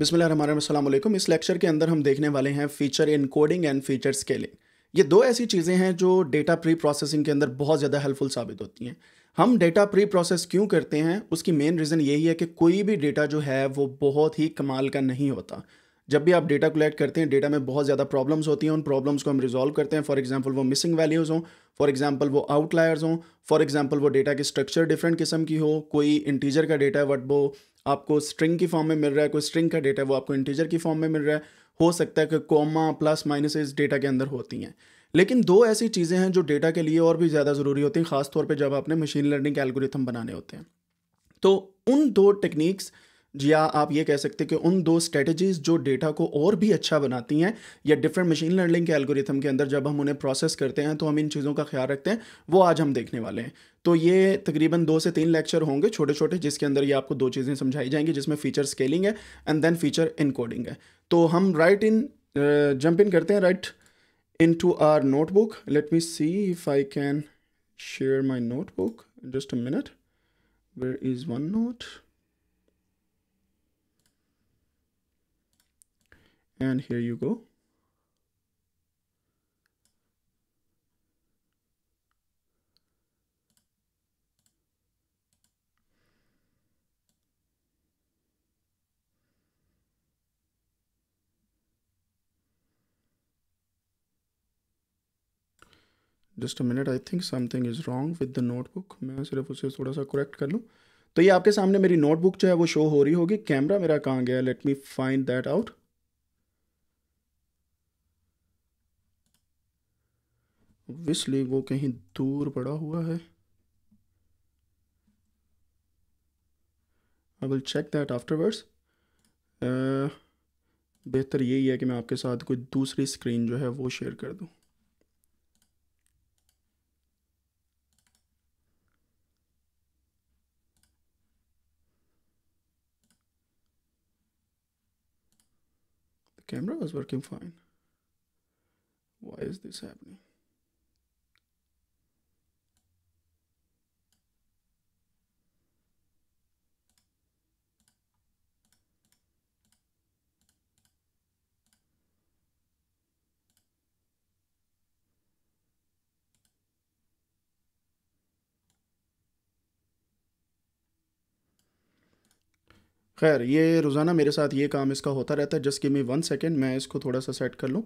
बिसमिल्लाम इस लेक्चर के अंदर हम देखने वाले हैं feature encoding and feature scaling ये दो ऐसी चीज़ें हैं जो डेटा प्री प्रोसेसिंग के अंदर बहुत ज़्यादा हेल्पफुल साबित होती हैं हम डेटा प्री प्रोसेस क्यों करते हैं उसकी मेन रीज़न यही है कि कोई भी डेटा जो है वो बहुत ही कमाल का नहीं होता जब भी आप डेटा कलेक्ट करते हैं डेटा में बहुत ज़्यादा प्रॉब्लम्स होती हैं उन प्रॉब्लम्स को हम रिजॉल्व करते हैं फॉर एग्जाम्पल वो मिसिंग वैल्यूज़ हों फॉर एग्जाम्पल वो आउटलायर्स हों फॉर एग्जाम्पल वो डेटा की स्ट्रक्चर डिफरेंट किस्म की हो कोई इंटीजर का डेटा है बट वो आपको स्ट्रिंग की फॉर्म में मिल रहा है कोई स्ट्रिंग का डेटा है वो आपको इंटीजर की फॉर्म में मिल रहा है हो सकता है कि कॉमा प्लस माइनस इस डेटा के अंदर होती हैं लेकिन दो ऐसी चीज़ें हैं जो डेटा के लिए और भी ज़्यादा ज़रूरी होती हैं खासतौर पर जब आपने मशीन लर्निंग के एल्गोरिथम बनाने होते हैं तो उन दो टेक्निक्स जी हाँ आप ये कह सकते हैं कि उन दो स्ट्रेटजीज़ जो डेटा को और भी अच्छा बनाती हैं या डिफरेंट मशीन लर्निंग के एल्गोरिथम के अंदर जब हम उन्हें प्रोसेस करते हैं तो हम इन चीज़ों का ख्याल रखते हैं वो आज हम देखने वाले हैं तो ये तकरीबन दो से तीन लेक्चर होंगे छोटे छोटे जिसके अंदर ये आपको दो चीज़ें समझाई जाएंगी जिसमें फ़ीचर स्केलिंग है एंड देन फ़ीचर इनकोडिंग है तो हम राइट इन जंप इन करते हैं right into our notebook let me see if I can share my notebook just a minute where is OneNote and here you go just a minute I think something is wrong with the notebook मैं सिर्फ उसे थोड़ा सा correct कर लूँ तो ये आपके सामने मेरी नोटबुक जो है वो शो हो रही होगी कैमरा मेरा कहाँ गया let me find that out obviously वो कहीं दूर पड़ा हुआ है I will check that afterwards बेहतर यही है कि मैं आपके साथ कोई दूसरी स्क्रीन जो है वो शेयर कर दूं। Camera was working fine why is this happening खैर ये रोज़ाना मेरे साथ ये काम इसका होता रहता है just give me one second मैं इसको थोड़ा सा सेट कर लूँ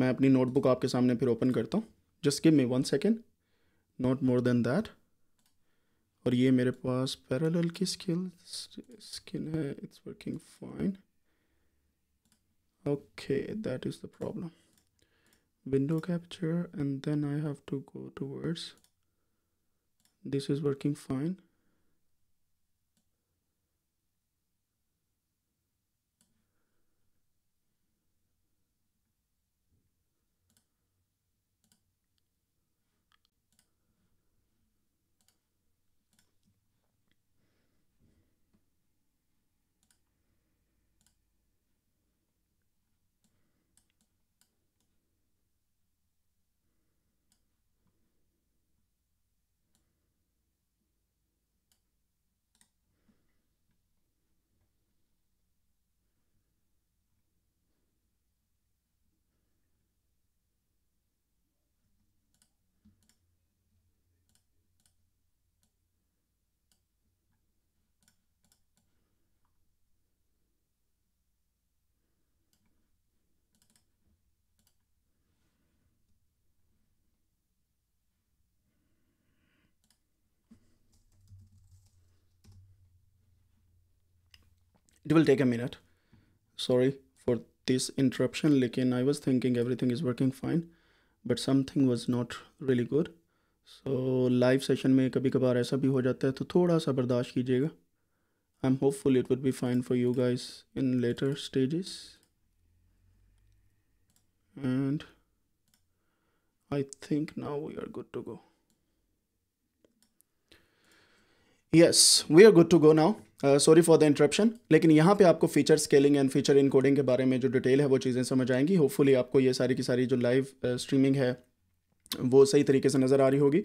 मैं अपनी नोटबुक आपके सामने फिर ओपन करता हूँ just give me one second not more than that और ये मेरे पास पैरेलल की स्किल स्किन है it's working fine okay that is the problem capture and then I have to go towards this is working fine it will take a minute sorry for this interruption lekin i was thinking everything is working fine but something was not really good so live session may, kabhi kabar aisa bhi ho jata hai to thoda sa bardasht kijiyega i'm hopeful it would be fine for you guys in later stages and i think now we are good to go yes we are good to go now sorry for the interruption लेकिन यहाँ पे आपको feature scaling and feature encoding के बारे में जो detail है वो चीज़ें समझ आएंगी होपफुली आपको ये सारी की सारी जो लाइव स्ट्रीमिंग uh, है वो सही तरीके से नज़र आ रही होगी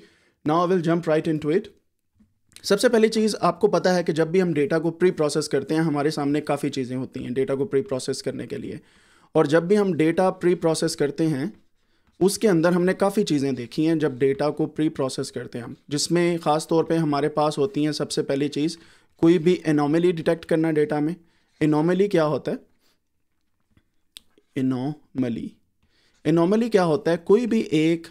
now I will jump right into it सबसे पहली चीज़ आपको पता है कि जब भी हम डेटा को प्री प्रोसेस करते हैं हमारे सामने काफ़ी चीज़ें होती हैं डेटा को प्री प्रोसेस करने के लिए और जब भी हम डेटा प्री प्रोसेस करते हैं उसके अंदर हमने काफ़ी चीज़ें देखी हैं जब डेटा को प्री प्रोसेस करते हैं हम जिसमें ख़ास तौर पे हमारे पास होती हैं सबसे पहली चीज़ कोई भी एनोमली डिटेक्ट करना डेटा में एनोमली क्या होता है एनोमली एनोमली क्या होता है कोई भी एक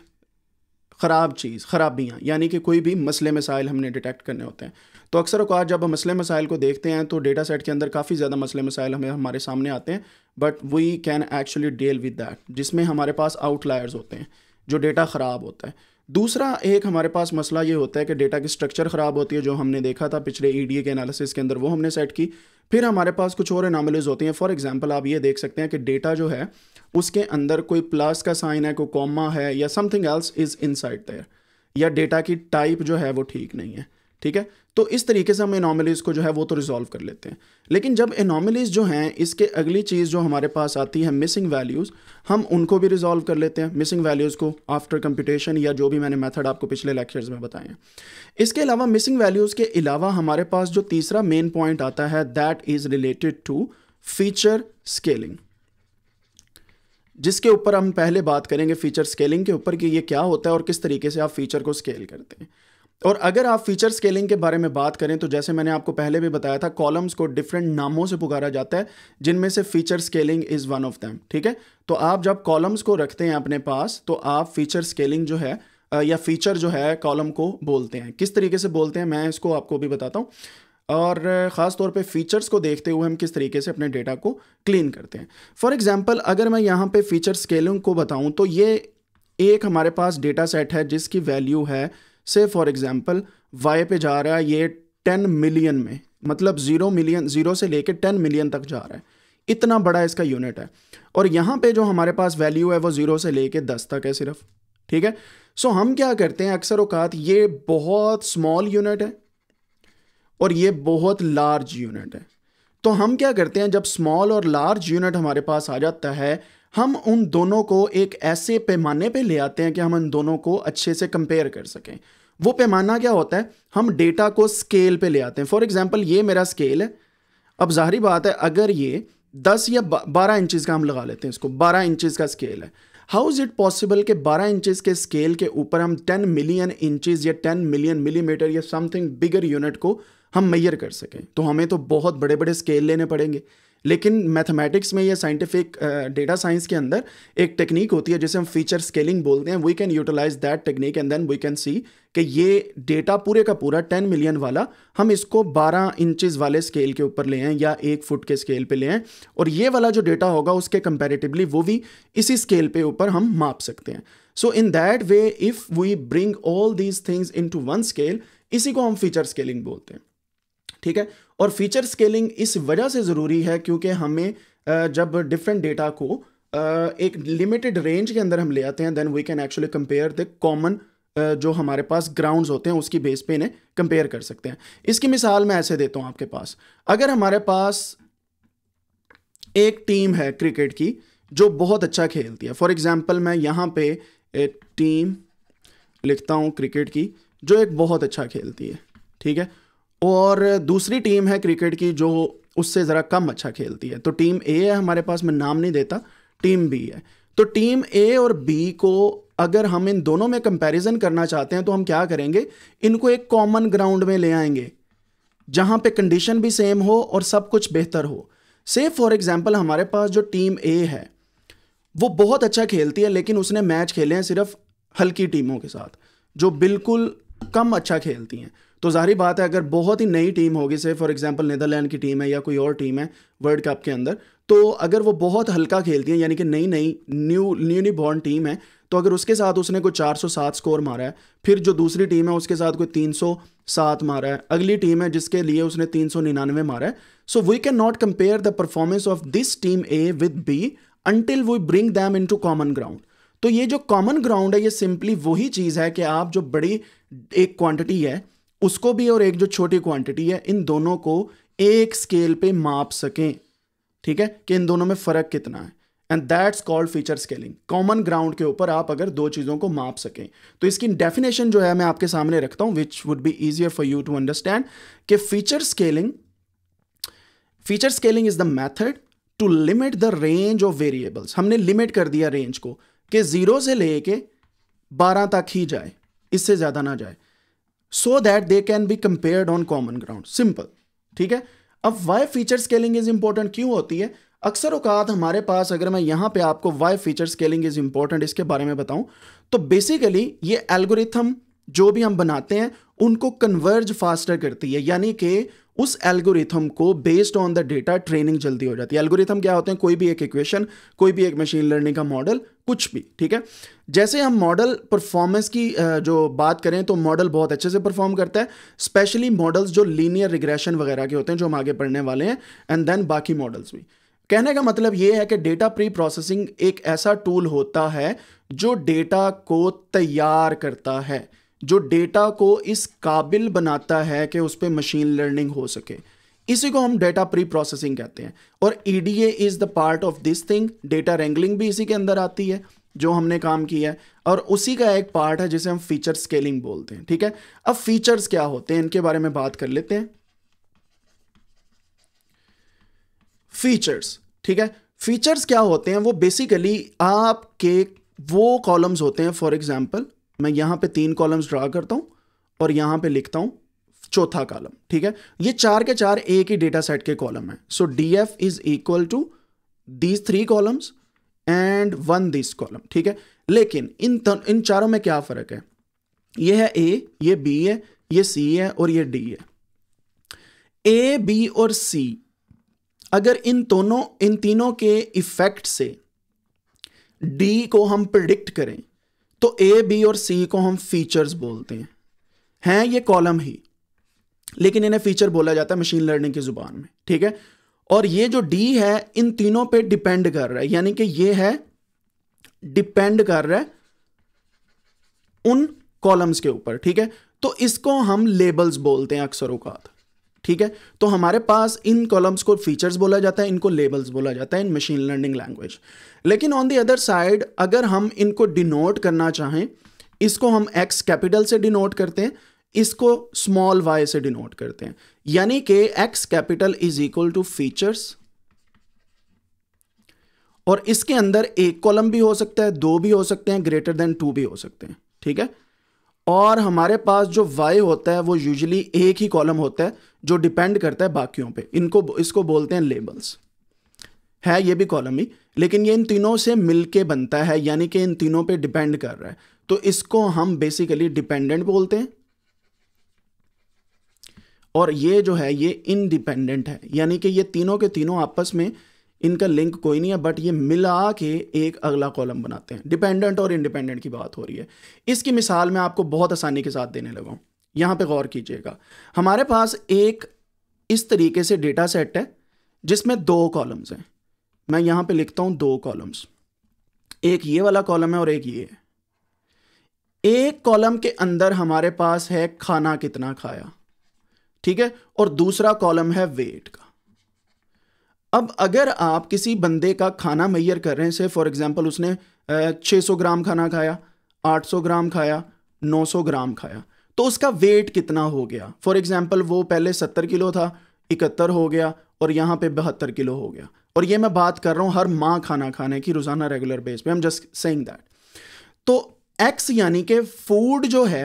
ख़राब चीज़ ख़राबियाँ यानी कि कोई भी मसले मसाइल हमने डिटेक्ट करने होते हैं तो अक्सर अवकात जब हम मसले मसाइल को देखते हैं तो डेटा सेट के अंदर काफ़ी ज़्यादा मसले मसाइल हमें हमारे सामने आते हैं but we can actually deal with that जिसमें हमारे पास आउटलायर्स होते हैं जो डेटा ख़राब होता है दूसरा एक हमारे पास मसला ये होता है कि डेटा की स्ट्रक्चर ख़राब होती है जो हमने देखा था पिछले ई e के एनालिसिस के अंदर वो हमने सेट की फिर हमारे पास कुछ और एनामलीज होती हैं फॉर एग्जांपल आप ये देख सकते हैं कि डेटा जो है उसके अंदर कोई प्लस का साइन है कोई कॉमा है या something else is inside side या डेटा की टाइप जो है वो ठीक नहीं है ठीक है तो इस तरीके से हम एनॉमलीज़ को जो है वो तो रिजॉल्व कर लेते हैं लेकिन जब एनॉमलीज़ जो हैं इसके अगली चीज़ जो हमारे पास आती है मिसिंग वैल्यूज़ हम उनको भी रिजॉल्व कर लेते हैं मिसिंग वैल्यूज़ को आफ्टर कंप्यूटेशन या जो भी मैंने मेथड आपको पिछले लेक्चर्स में बताए हैं इसके अलावा मिसिंग वैल्यूज़ के अलावा हमारे पास जो तीसरा मेन पॉइंट आता है that is related to feature scaling जिसके ऊपर हम पहले बात करेंगे फीचर स्केलिंग के ऊपर कि ये क्या होता है और किस तरीके से आप फीचर को स्केल करते हैं और अगर आप फीचर स्केलिंग के बारे में बात करें तो जैसे मैंने आपको पहले भी बताया था कॉलम्स को डिफरेंट नामों से पुकारा जाता है जिनमें से feature scaling is one of them ठीक है तो आप जब कॉलम्स को रखते हैं अपने पास तो आप फीचर स्केलिंग जो है या फीचर जो है कॉलम को बोलते हैं किस तरीके से बोलते हैं मैं इसको आपको भी बताता हूँ और ख़ास तौर पे फीचर्स को देखते हुए हम किस तरीके से अपने डेटा को क्लीन करते हैं फॉर एग्जांपल अगर मैं यहाँ पे फीचर स्केलिंग को बताऊँ तो ये एक हमारे पास डेटा सेट है जिसकी वैल्यू है से फॉर एग्जांपल वाई पे जा रहा है ये टेन मिलियन में मतलब ज़ीरो मिलियन ज़ीरो से लेके टेन मिलियन तक जा रहा है इतना बड़ा इसका यूनिट है और यहाँ पे जो हमारे पास वैल्यू है वो ज़ीरो से लेके दस तक है सिर्फ ठीक है सो हम क्या करते हैं अक्सर अवकात ये बहुत स्मॉल यूनिट है और ये बहुत लार्ज यूनिट है तो हम क्या करते हैं जब स्मॉल और लार्ज यूनिट हमारे पास आ जाता है हम उन दोनों को एक ऐसे पैमाने पे ले आते हैं कि हम उन दोनों को अच्छे से कंपेयर कर सकें वो पैमाना क्या होता है हम डेटा को स्केल पे ले आते हैं फॉर एग्जाम्पल ये मेरा स्केल है अब जाहरी बात है अगर ये दस या बारह इंचज़ का हम लगा लेते हैं इसको बारह इंचज़ का स्केल है हाउ इज़ इट पॉसिबल कि 12 इंचेस के स्केल के ऊपर हम 10 मिलियन इंचेस या 10 मिलियन मिलीमीटर या समथिंग बिगर यूनिट को हम मैयर कर सकें तो हमें तो बहुत बड़े बड़े स्केल लेने पड़ेंगे लेकिन मैथमेटिक्स में या साइंटिफिक डेटा साइंस के अंदर एक टेक्निक होती है जिसे हम फीचर स्केलिंग बोलते हैं we can utilise that technique and then we can see कि ये डेटा पूरे का पूरा टेन मिलियन वाला हम इसको बारह इंचज वाले स्केल के ऊपर ले आएँ या एक फुट के स्केल पे ले आएँ और ये वाला जो डेटा होगा उसके कंपेरेटिवली वो भी इसी स्केल पे ऊपर हम माप सकते हैं so in that way if we bring all these things into one scale इसी को हम फीचर स्केलिंग बोलते हैं ठीक है और फीचर स्केलिंग इस वजह से ज़रूरी है क्योंकि हमें जब डिफरेंट डेटा को एक लिमिटेड रेंज के अंदर हम ले आते हैं then we can actually compare the common जो हमारे पास ग्राउंड्स होते हैं उसकी बेस पे इन्हें कंपेयर कर सकते हैं इसकी मिसाल मैं ऐसे देता हूँ आपके पास अगर हमारे पास एक टीम है क्रिकेट की जो बहुत अच्छा खेलती है फॉर एग्जाम्पल मैं यहाँ पे एक टीम लिखता हूँ क्रिकेट की जो एक बहुत अच्छा खेलती है ठीक है और दूसरी टीम है क्रिकेट की जो उससे ज़रा कम अच्छा खेलती है तो टीम ए है हमारे पास मैं नाम नहीं देता टीम बी है तो टीम ए और बी को अगर हम इन दोनों में कंपैरिजन करना चाहते हैं तो हम क्या करेंगे इनको एक कॉमन ग्राउंड में ले आएंगे जहाँ पे कंडीशन भी सेम हो और सब कुछ बेहतर हो से फॉर एग्जाम्पल हमारे पास जो टीम ए है वो बहुत अच्छा खेलती है लेकिन उसने मैच खेले हैं सिर्फ हल्की टीमों के साथ जो बिल्कुल कम अच्छा खेलती हैं तो जाहिर बात है अगर बहुत ही नई टीम होगी से फॉर एग्जांपल नीदरलैंड की टीम है या कोई और टीम है वर्ल्ड कप के अंदर तो अगर वो बहुत हल्का खेलती है यानी कि नई नई न्यू न्यूली बॉर्न टीम है तो अगर उसके साथ उसने कोई चार स्कोर मारा है फिर जो दूसरी टीम है उसके साथ कोई सात मारा है अगली टीम है जिसके लिए उसने तीन सौ निन्यानवे मारा है so we can not compare the performance of this team A with B until we bring them into common ground तो ये जो कॉमन ग्राउंड है ये सिंपली वही चीज़ है कि आप जो बड़ी एक क्वांटिटी है उसको भी और एक जो छोटी क्वांटिटी है इन दोनों को एक स्केल पे माप सकें ठीक है कि इन दोनों में फ़र्क कितना है and that's called feature scaling common ground के ऊपर आप अगर दो चीज़ों को माप सकें तो इसकी डेफिनेशन जो है मैं आपके सामने रखता हूँ which would be easier for you to understand कि feature scaling feature scaling is the method to limit the range of variables हमने लिमिट कर दिया रेंज को कि जीरो से लेके बारह तक ही जाए इससे ज़्यादा ना जाए so that they can be compared on common ground simple ठीक है अब why feature scaling is important क्यों होती है अक्सर औकात हमारे पास अगर मैं यहाँ पे आपको why feature scaling is important इसके बारे में बताऊँ तो बेसिकली ये एल्गोरिथम जो भी हम बनाते हैं उनको कन्वर्ज फास्टर करती है यानी कि उस एल्गोरिथम को based on the data training जल्दी हो जाती है एल्गोरिथम क्या होते हैं कोई भी एक इक्वेशन कोई भी एक मशीन लर्निंग का मॉडल कुछ भी ठीक है जैसे हम मॉडल परफॉर्मेंस की जो बात करें तो मॉडल बहुत अच्छे से परफॉर्म करता है स्पेशली मॉडल्स जो लीनियर रिग्रेशन वगैरह के होते हैं जो हम आगे पढ़ने वाले हैं एंड देन बाकी मॉडल्स भी कहने का मतलब ये है कि डेटा प्री प्रोसेसिंग एक ऐसा टूल होता है जो डेटा को तैयार करता है जो डेटा को इस काबिल बनाता है कि उस पर मशीन लर्निंग हो सके इसी को हम डेटा प्री प्रोसेसिंग कहते हैं और E D A is the part of this thing data wrangling भी इसी के अंदर आती है जो हमने काम किया है और उसी का एक पार्ट है जिसे हम फीचर स्केलिंग बोलते हैं ठीक है अब फीचर्स क्या होते हैं इनके बारे में बात कर लेते हैं फीचर्स ठीक है फीचर्स क्या होते हैं वो बेसिकली आपके वो कॉलम्स होते हैं फॉर एग्जांपल मैं यहां पे तीन कॉलम्स ड्रा करता हूं और यहां पे लिखता हूं चौथा कॉलम ठीक है ये चार के चार एक ही डेटा सेट के कॉलम है so D F is equal to these three columns and one this column ठीक है लेकिन इन इन चारों में क्या फर्क है ये है ए ये बी है ये सी है और ये डी है ए बी और सी अगर इन दोनों इन तीनों के इफेक्ट से डी को हम प्रिडिक्ट करें तो ए बी और सी को हम फीचर्स बोलते हैं हैं ये कॉलम ही लेकिन इन्हें फीचर बोला जाता है मशीन लर्निंग की ज़ुबान में ठीक है और ये जो डी है इन तीनों पे डिपेंड कर रहा है यानी कि ये है डिपेंड कर रहा है उन कॉलम्स के ऊपर ठीक है तो इसको हम लेबल्स बोलते हैं अक्सर उकात ठीक है तो हमारे पास इन कॉलम्स को फीचर्स बोला जाता है इनको लेबल्स बोला जाता है इन मशीन लर्निंग लैंग्वेज लेकिन ऑन दी अदर साइड अगर हम इनको डिनोट करना चाहें इसको हम एक्स कैपिटल से डिनोट करते हैं इसको स्मॉल वाई से डिनोट करते हैं यानी कि X capital is equal to features और इसके अंदर एक कॉलम भी हो सकता है दो भी हो सकते हैं ग्रेटर देन टू भी हो सकते हैं ठीक है और हमारे पास जो वाई होता है वो यूजली एक ही कॉलम होता है जो डिपेंड करता है बाकियों पे इनको इसको बोलते हैं लेबल्स है ये भी कॉलम ही लेकिन ये इन तीनों से मिलके बनता है यानी कि इन तीनों पे डिपेंड कर रहा है तो इसको हम बेसिकली डिपेंडेंट बोलते हैं और ये जो है ये इनडिपेंडेंट है यानी कि ये तीनों के तीनों आपस में इनका लिंक कोई नहीं है बट ये मिला के एक अगला कॉलम बनाते हैं डिपेंडेंट और इंडिपेंडेंट की बात हो रही है इसकी मिसाल मैं आपको बहुत आसानी के साथ देने लगा हूँ यहाँ पर गौर कीजिएगा हमारे पास एक इस तरीके से डेटा सेट है जिसमें दो कॉलम्स हैं मैं यहाँ पे लिखता हूँ दो कॉलम्स एक ये वाला कॉलम है और एक ये एक कॉलम के अंदर हमारे पास है खाना कितना खाया ठीक है और दूसरा कॉलम है वेट का अब अगर आप किसी बंदे का खाना मैयर कर रहे हैं से फॉर एग्जांपल उसने 600 ग्राम खाना खाया 800 ग्राम खाया 900 ग्राम खाया तो उसका वेट कितना हो गया फॉर एग्जाम्पल वो पहले 70 किलो था इकहत्तर हो गया और यहाँ पे बहत्तर किलो हो गया और ये मैं बात कर रहा हूँ हर माँ खाना खाने की रोज़ाना रेगुलर बेस पे I am just saying that तो एक्स यानी कि फूड जो है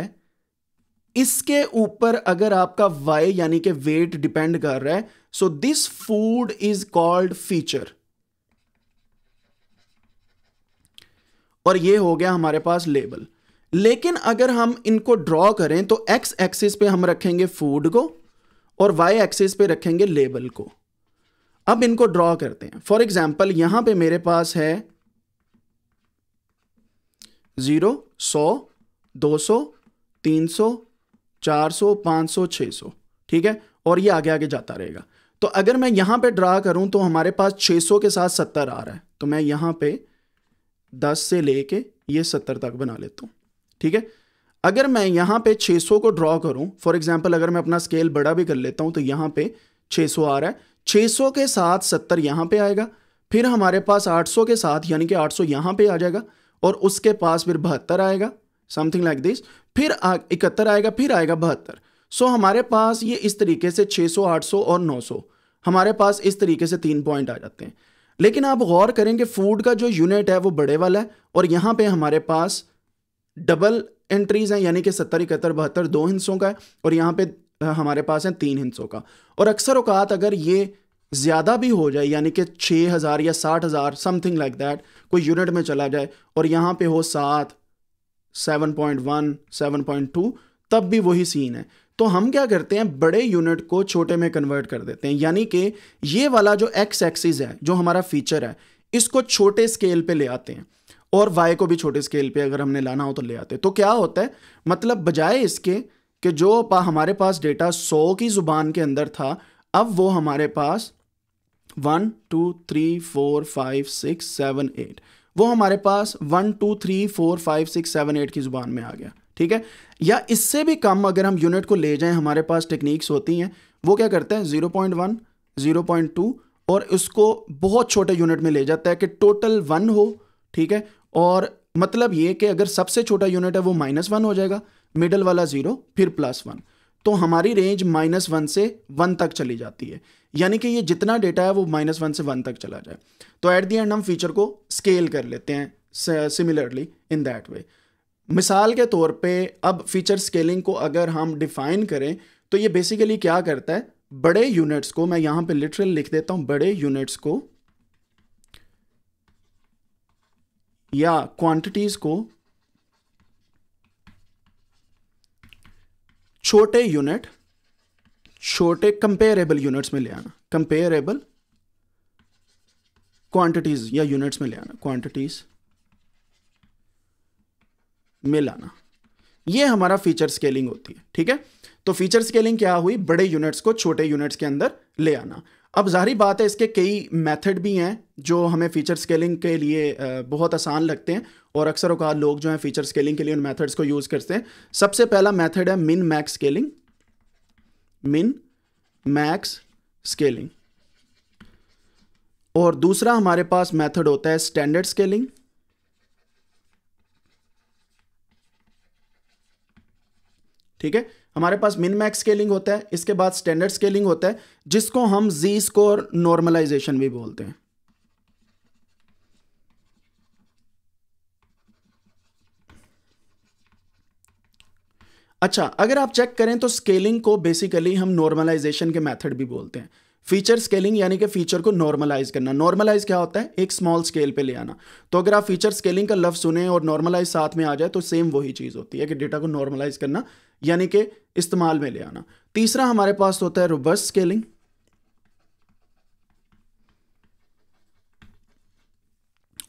इसके ऊपर अगर आपका वाई यानी कि वेट डिपेंड कर रहा है so this food is called feature और ये हो गया हमारे पास लेबल लेकिन अगर हम इनको ड्रॉ करें तो एक्स एक्सिस पे हम रखेंगे फूड को और वाई एक्सिस पे रखेंगे लेबल को अब इनको ड्रॉ करते हैं फॉर एग्जाम्पल यहां पे मेरे पास है ज़ीरो सौ दो सौ तीन सौ 400 500 600 ठीक है और ये आगे आगे जाता रहेगा तो अगर मैं यहाँ पे ड्रा करूँ तो हमारे पास 600 के साथ 70 आ रहा है तो मैं यहाँ पे 10 से लेके ये 70 तक बना लेता हूँ ठीक है अगर मैं यहाँ पे 600 को ड्रा करूँ फॉर एग्जाम्पल अगर मैं अपना स्केल बड़ा भी कर लेता हूँ तो यहाँ पे 600 आ रहा है सौ के साथ सत्तर यहाँ पर आएगा फिर हमारे पास सौ के साथ यानी कि आठ सौ यहाँ पर आ जाएगा और उसके पास फिर बहत्तर आएगा समथिंग लाइक दिस फिर इकहत्तर आएगा फिर आएगा बहत्तर सो हमारे पास ये इस तरीके से 600 800 और 900 हमारे पास इस तरीके से तीन पॉइंट आ जाते हैं लेकिन आप गौर करें कि फूड का जो यूनिट है वो बड़े वाला है और यहाँ पे हमारे पास डबल एंट्रीज हैं यानी कि सत्तर इकहत्तर बहत्तर दो हिंसों का है और यहाँ पे हमारे पास हैं तीन हिंसों का और अक्सर अवकात अगर ये ज़्यादा भी हो जाए यानी कि छः हज़ार या साठ हज़ार समथिंग लाइक दैट कोई यूनिट में चला जाए और यहाँ पे हो सात 7.1, 7.2 तब भी वही सीन है तो हम क्या करते हैं बड़े यूनिट को छोटे में कन्वर्ट कर देते हैं यानी कि ये वाला जो एक्स एक्सिस है जो हमारा फीचर है इसको छोटे स्केल पे ले आते हैं और वाई को भी छोटे स्केल पे अगर हमने लाना हो तो ले आते हैं तो क्या होता है मतलब बजाय इसके कि जो पा हमारे पास डेटा सौ की ज़ुबान के अंदर था अब वो हमारे पास one two three four five six seven eight वो हमारे पास one two three four five six seven eight की ज़ुबान में आ गया ठीक है या इससे भी कम अगर हम यूनिट को ले जाएं हमारे पास टेक्निक्स होती हैं वो क्या करते हैं zero point one zero point two और उसको बहुत छोटे यूनिट में ले जाता है कि टोटल वन हो ठीक है और मतलब ये कि अगर सबसे छोटा यूनिट है वो माइनस वन हो जाएगा मिडल वाला ज़ीरो फिर प्लस वन तो हमारी रेंज माइनस वन से वन तक चली जाती है यानी कि ये जितना डेटा है वो माइनस वन से वन तक चला जाए तो एट दी एंड हम फीचर को स्केल कर लेते हैं सिमिलरली इन दैट वे मिसाल के तौर पे अब फीचर स्केलिंग को अगर हम डिफाइन करें तो ये बेसिकली क्या करता है बड़े यूनिट्स को मैं यहां पे लिटरल लिख देता हूं बड़े यूनिट्स को या क्वांटिटीज को छोटे यूनिट छोटे कंपेरेबल यूनिट्स में ले आना कंपेरेबल क्वांटिटीज या यूनिट्स में ले आना क्वांटिटीज में लाना ये हमारा फीचर स्केलिंग होती है ठीक है तो फीचर स्केलिंग क्या हुई बड़े यूनिट्स को छोटे यूनिट्स के अंदर ले आना अब जाहरी बात है इसके कई मेथड भी हैं जो हमें फीचर स्केलिंग के लिए बहुत आसान लगते हैं और अक्सर अवकार लोग जो हैं फीचर स्केलिंग के लिए उन मेथड्स को यूज़ करते हैं सबसे पहला मेथड है min max scaling min max scaling और दूसरा हमारे पास मेथड होता है स्टैंडर्ड स्केलिंग ठीक है हमारे पास मिन मैक्स स्केलिंग होता है इसके बाद स्टैंडर्ड स्केलिंग होता है जिसको हम जी स्कोर नॉर्मलाइजेशन भी बोलते हैं अच्छा अगर आप चेक करें तो स्केलिंग को बेसिकली हम नॉर्मलाइजेशन के मेथड भी बोलते हैं फीचर स्केलिंग यानी कि फीचर को नॉर्मलाइज करना नॉर्मलाइज क्या होता है एक स्मॉल स्केल पे ले आना तो अगर आप फीचर स्केलिंग का लफ्ज़ सुने और नॉर्मलाइज साथ में आ जाए तो सेम वही चीज़ होती है कि डेटा को नॉर्मलाइज करना यानी कि इस्तेमाल में ले आना तीसरा हमारे पास होता है रोबर्स स्केलिंग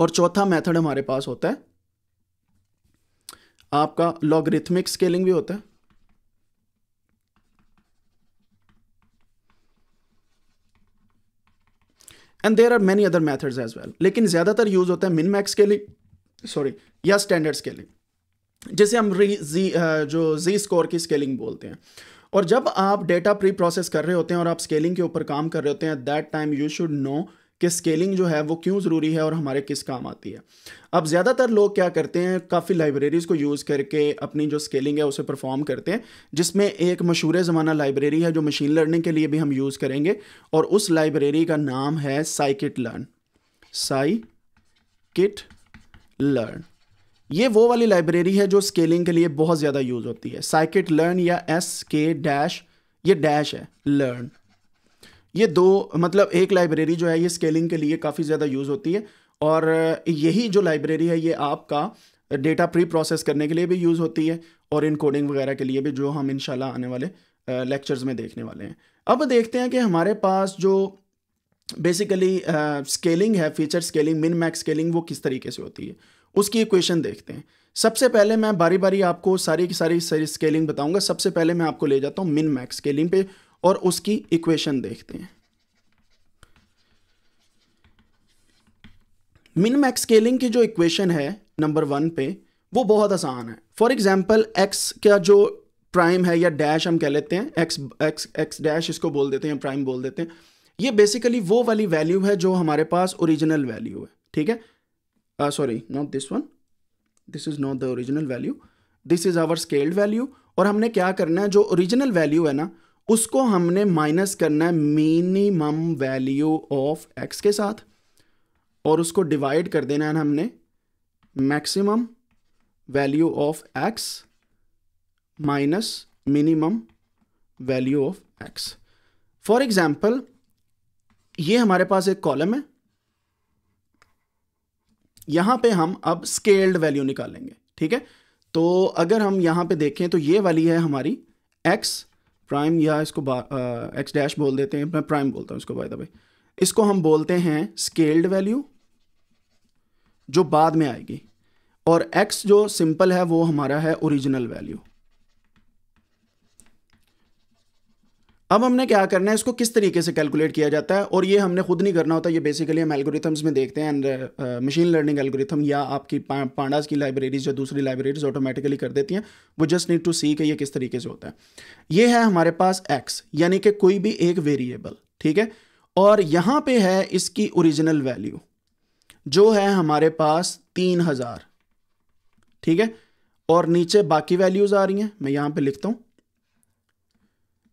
और चौथा मेथड हमारे पास होता है आपका लॉगरिथमिक स्केलिंग भी होता है and there are many other methods as well लेकिन ज़्यादातर यूज़ होता है मिन मैक्स स्केलिंग सॉरी या स्टैंडर्ड स्केलिंग जिसे हम री जी जो जी स्कोर की स्केलिंग बोलते हैं और जब आप डेटा प्री प्रोसेस कर रहे होते हैं और आप स्केलिंग के ऊपर काम कर रहे होते हैं that time you should know कि स्केलिंग जो है वो क्यों ज़रूरी है और हमारे किस काम आती है अब ज़्यादातर लोग क्या करते हैं काफ़ी लाइब्रेरीज़ को यूज़ करके अपनी जो स्केलिंग है उसे परफॉर्म करते हैं जिसमें एक मशहूर ज़माना लाइब्रेरी है जो मशीन लर्निंग के लिए भी हम यूज़ करेंगे और उस लाइब्रेरी का नाम है scikit learn scikit learn ये वो वाली लाइब्रेरी है जो स्केलिंग के लिए बहुत ज़्यादा यूज़ होती है साइकिट लर्न या एस के डैश ये डैश है लर्न ये दो मतलब एक लाइब्रेरी जो है ये स्केलिंग के लिए काफ़ी ज़्यादा यूज़ होती है और यही जो लाइब्रेरी है ये आपका डेटा प्री प्रोसेस करने के लिए भी यूज़ होती है और इन कोडिंग वगैरह के लिए भी जो हम इन आने वाले लेक्चर्स में देखने वाले हैं अब देखते हैं कि हमारे पास जो बेसिकली स्केलिंग uh, है feature scaling min max scaling वो किस तरीके से होती है उसकी इक्वेशन देखते हैं सबसे पहले मैं बारी बारी आपको सारी की सारी सारी स्केलिंग बताऊंगा सबसे पहले मैं आपको ले जाता हूँ मिन मैक्स स्केलिंग पे और उसकी इक्वेशन देखते हैं मिन मैक्स स्केलिंग की जो इक्वेशन है नंबर वन पे वो बहुत आसान है फॉर एग्जाम्पल एक्स का जो प्राइम है या डैश हम कह लेते हैं एक्स एक्स एक्स डैश इसको बोल देते हैं प्राइम बोल देते हैं ये बेसिकली वो वाली वैल्यू है जो हमारे पास ओरिजिनल वैल्यू है ठीक है sorry not this one this is not the original value this is our scaled value और हमने क्या करना है जो ओरिजिनल वैल्यू है ना उसको हमने माइनस करना है मिनिमम वैल्यू ऑफ एक्स के साथ और उसको डिवाइड कर देना है हमने maximum value of x minus minimum value of x for example ये हमारे पास एक कॉलम है यहां पे हम अब स्केल्ड वैल्यू निकालेंगे ठीक है तो अगर हम यहां पे देखें तो ये वाली है हमारी एक्स प्राइम या इसको एक्स डैश बोल देते हैं मैं प्राइम बोलता हूँ इसको बाय द वे इसको हम बोलते हैं स्केल्ड वैल्यू जो बाद में आएगी और एक्स जो सिंपल है वो हमारा है ओरिजिनल वैल्यू अब हमने क्या करना है इसको किस तरीके से कैलकुलेट किया जाता है और ये हमने खुद नहीं करना होता ये बेसिकली हम एल्गोरिथम्स में देखते हैं एंड मशीन लर्निंग एल्गोरिथम या आपकी पा, पांडास की लाइब्रेरीज या दूसरी लाइब्रेरीज ऑटोमेटिकली कर देती हैं वो जस्ट नीड टू सी कि ये किस तरीके से होता है ये है हमारे पास एक्स यानी कि कोई भी एक वेरिएबल ठीक है और यहाँ पर है इसकी ओरिजिनल वैल्यू जो है हमारे पास तीन हज़ार ठीक है और नीचे बाकी वैल्यूज़ आ रही हैं मैं यहाँ पर लिखता हूँ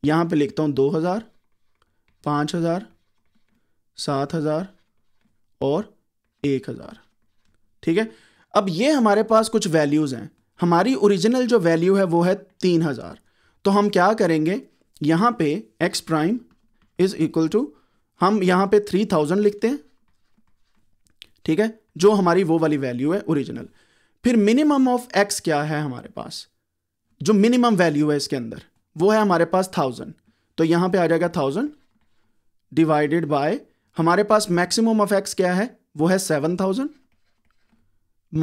यहाँ पे लिखता हूँ दो हज़ार पाँच हज़ार सात हज़ार और एक हज़ार ठीक है अब ये हमारे पास कुछ वैल्यूज़ हैं हमारी ओरिजिनल जो वैल्यू है वो है तीन हज़ार तो हम क्या करेंगे यहाँ पे x prime is equal to हम यहाँ पे थ्री थाउजेंड लिखते हैं ठीक है जो हमारी वो वाली वैल्यू है ओरिजिनल फिर मिनिमम ऑफ x क्या है हमारे पास जो मिनिमम वैल्यू है इसके अंदर वो है हमारे पास थाउजेंड तो यहां पे आ जाएगा थाउजेंड डिवाइडेड बाय हमारे पास मैक्सिमम ऑफ एक्स क्या है वो है seven thousand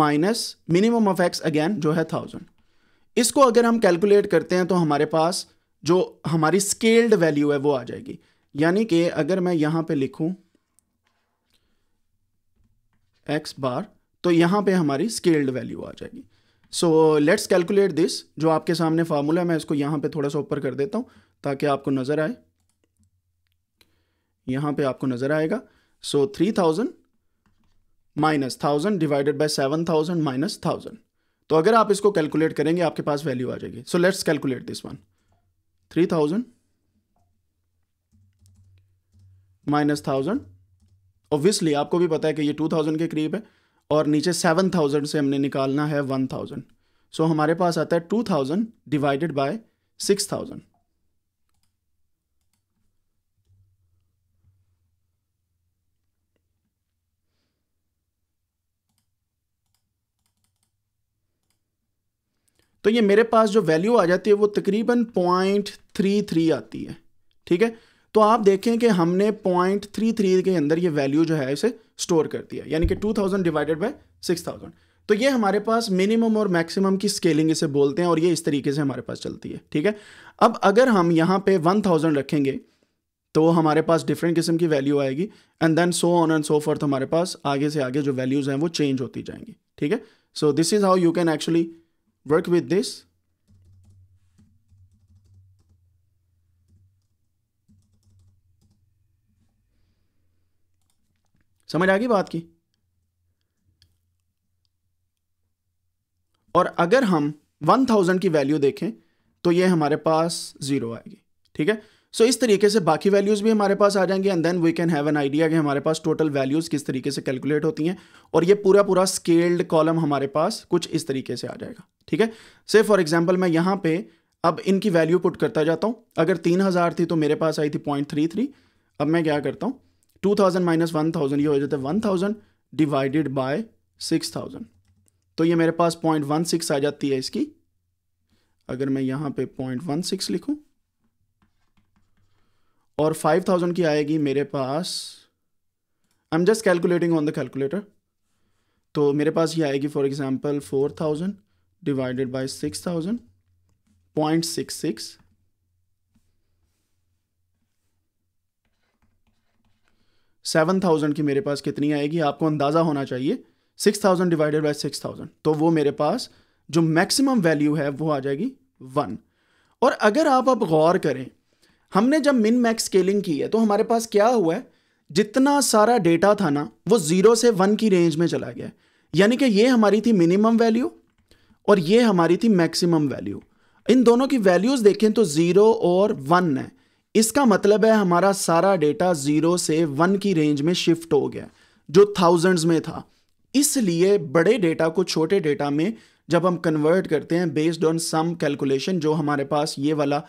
minus minimum of x again जो है थाउजेंड इसको अगर हम कैलकुलेट करते हैं तो हमारे पास जो हमारी स्केल्ड वैल्यू है वो आ जाएगी यानी कि अगर मैं यहां पे लिखूं एक्स बार तो यहां पे हमारी स्केल्ड वैल्यू आ जाएगी सो लेट्स कैलकुलेट दिस जो आपके सामने फार्मूला है मैं इसको यहाँ पे थोड़ा सा ऊपर कर देता हूँ ताकि आपको नज़र आए यहाँ पे आपको नज़र आएगा so three thousand minus thousand divided by seven thousand minus thousand तो अगर आप इसको कैलकुलेट करेंगे आपके पास वैल्यू आ जाएगी so let's calculate this one three thousand minus thousand obviously आपको भी पता है कि ये टू थाउजेंड के करीब है और नीचे सेवन थाउजेंड से हमने निकालना है वन थाउजेंड सो हमारे पास आता है two thousand divided by six thousand तो ये मेरे पास जो वैल्यू आ जाती है वो तकरीबन पॉइंट थ्री थ्री आती है ठीक है तो आप देखें कि हमने पॉइंट थ्री थ्री के अंदर ये वैल्यू जो है इसे स्टोर कर दिया यानी कि two thousand divided by six thousand तो ये हमारे पास मिनिमम और मैक्सिमम की स्केलिंग इसे बोलते हैं और ये इस तरीके से हमारे पास चलती है ठीक है अब अगर हम यहाँ पे वन थाउजेंड रखेंगे तो हमारे पास डिफरेंट किस्म की वैल्यू आएगी and then so on and so forth हमारे पास आगे से आगे जो वैल्यूज़ हैं वो चेंज होती जाएंगी ठीक है so this is how you can actually work with this समझ आ गई बात की और अगर हम वन थाउजेंड की वैल्यू देखें तो ये हमारे पास ज़ीरो आएगी ठीक है सो so, इस तरीके से बाकी वैल्यूज़ भी हमारे पास आ जाएंगे and then we can have an idea कि हमारे पास टोटल वैल्यूज़ किस तरीके से कैलकुलेट होती हैं और ये पूरा पूरा स्केल्ड कॉलम हमारे पास कुछ इस तरीके से आ जाएगा ठीक है से फॉर एग्जाम्पल मैं यहाँ पे अब इनकी वैल्यू पुट करता जाता हूँ अगर तीन हज़ार थी तो मेरे पास आई थी पॉइंट थ्री थ्री अब मैं क्या करता हूँ two thousand minus one thousand ये हो जाता है one thousand divided by six thousand तो ये मेरे पास पॉइंट वन सिक्स आ जाती है इसकी अगर मैं यहाँ पे पॉइंट वन सिक्स लिखूँ और फाइव थाउजेंड की आएगी मेरे पास I am just calculating on the calculator तो मेरे पास ये आएगी for example four thousand divided by six thousand point six six seven thousand की मेरे पास कितनी आएगी आपको अंदाज़ा होना चाहिए six thousand divided by six thousand तो वो मेरे पास जो मैक्सिमम वैल्यू है वो आ जाएगी वन और अगर आप अब गौर करें हमने जब मिन मैक्स स्केलिंग की है तो हमारे पास क्या हुआ है जितना सारा डेटा था ना वो ज़ीरो से वन की रेंज में चला गया यानी कि ये हमारी थी मिनिमम वैल्यू और ये हमारी थी मैक्सिमम वैल्यू इन दोनों की वैल्यूज़ देखें तो ज़ीरो और वन है इसका मतलब है हमारा सारा डेटा ज़ीरो से वन की रेंज में शिफ्ट हो गया जो थाउजेंड्स में था इसलिए बड़े डेटा को छोटे डेटा में जब हम कन्वर्ट करते हैं बेस्ड ऑन सम कैलकुलेशन जो हमारे पास ये वाला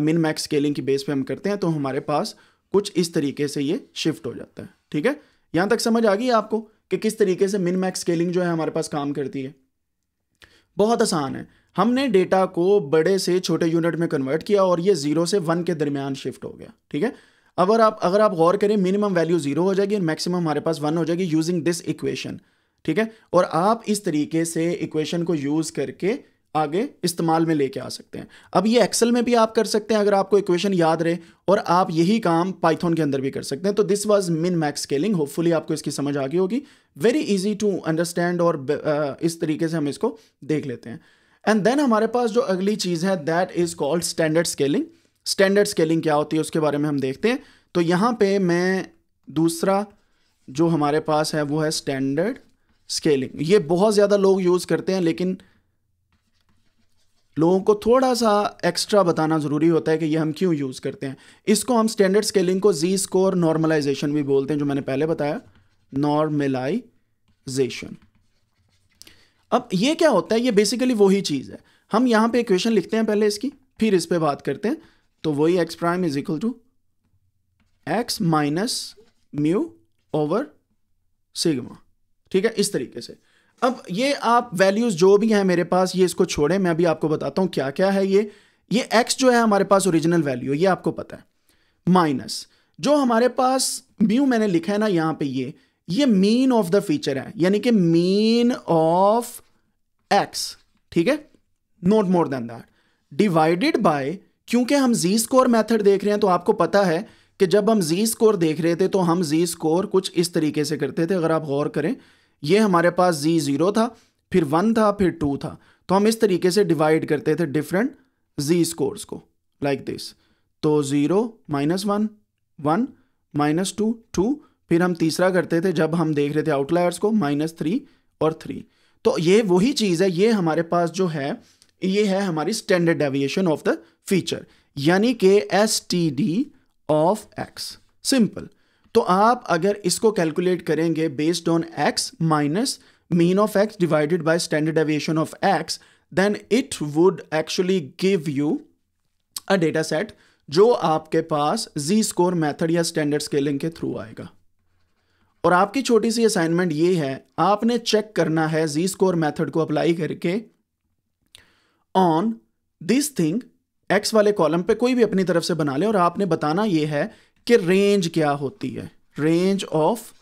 मिन मैक्स स्केलिंग की बेस पे हम करते हैं तो हमारे पास कुछ इस तरीके से ये शिफ्ट हो जाता है ठीक है यहां तक समझ आ गई आपको कि किस तरीके से मिन मैक्स स्केलिंग जो है हमारे पास काम करती है बहुत आसान है हमने डेटा को बड़े से छोटे यूनिट में कन्वर्ट किया और ये जीरो से वन के दरमियान शिफ्ट हो गया ठीक है अगर आप अगर आप गौर करें मिनिमम वैल्यू जीरो हो जाएगी और मैक्सिमम हमारे पास वन हो जाएगी यूजिंग दिस इक्वेशन ठीक है और आप इस तरीके से इक्वेशन को यूज करके आगे इस्तेमाल में लेके आ सकते हैं अब ये एक्सेल में भी आप कर सकते हैं अगर आपको इक्वेशन याद रहे और आप यही काम पाइथन के अंदर भी कर सकते हैं तो this was min max scaling hopefully आपको इसकी समझ आ गई होगी वेरी इजी टू अंडरस्टैंड और इस तरीके से हम इसको देख लेते हैं एंड देन हमारे पास जो अगली चीज़ है that is called standard scaling standard scaling क्या होती है उसके बारे में हम देखते हैं तो यहाँ पे मैं दूसरा जो हमारे पास है वो है स्टैंडर्ड स्केलिंग ये बहुत ज़्यादा लोग यूज़ करते हैं लेकिन लोगों को थोड़ा सा एक्स्ट्रा बताना ज़रूरी होता है कि ये हम क्यों यूज़ करते हैं इसको हम स्टैंडर्ड स्केलिंग को जी स्कोर नॉर्मलाइजेशन भी बोलते हैं जो मैंने पहले बताया नॉर्मलाइजेशन अब ये क्या होता है ये बेसिकली वही चीज़ है हम यहाँ पे इक्वेशन लिखते हैं पहले इसकी फिर इस पर बात करते हैं तो वही x prime is equal to x minus mu over sigma ठीक है इस तरीके से अब ये आप वैल्यूज़ जो भी हैं मेरे पास ये इसको छोड़ें मैं अभी आपको बताता हूँ क्या क्या है ये ये एक्स जो है हमारे पास ओरिजिनल वैल्यू ये आपको पता है माइनस जो हमारे पास म्यू मैंने लिखा है ना यहाँ पे ये ये मीन ऑफ द फीचर है यानी कि मीन ऑफ एक्स ठीक है not more than that divided by क्योंकि हम जी स्कोर मेथड देख रहे हैं तो आपको पता है कि जब हम जी स्कोर देख रहे थे तो हम जी स्कोर कुछ इस तरीके से करते थे अगर आप गौर करें ये हमारे पास जी ज़ीरो था फिर वन था फिर टू था तो हम इस तरीके से डिवाइड करते थे डिफरेंट जी स्कोर्स को लाइक like दिस तो zero minus one one minus two two फिर हम तीसरा करते थे जब हम देख रहे थे आउटलायर्स को माइनस थ्री और थ्री तो ये वही चीज़ है ये हमारे पास जो है ये है हमारी standard deviation of the feature यानी कि S T D of x simple तो आप अगर इसको कैलकुलेट करेंगे based on x minus mean of x divided by standard deviation of x then it would actually give you a data set जो आपके पास जी स्कोर मेथड या standard scaling के थ्रू आएगा और आपकी छोटी सी असाइनमेंट ये है आपने चेक करना है जी स्कोर मैथड को अप्लाई करके ऑन दिस थिंग एक्स वाले कॉलम पे कोई भी अपनी तरफ से बना ले और आपने बताना ये है कि रेंज क्या होती है रेंज ऑफ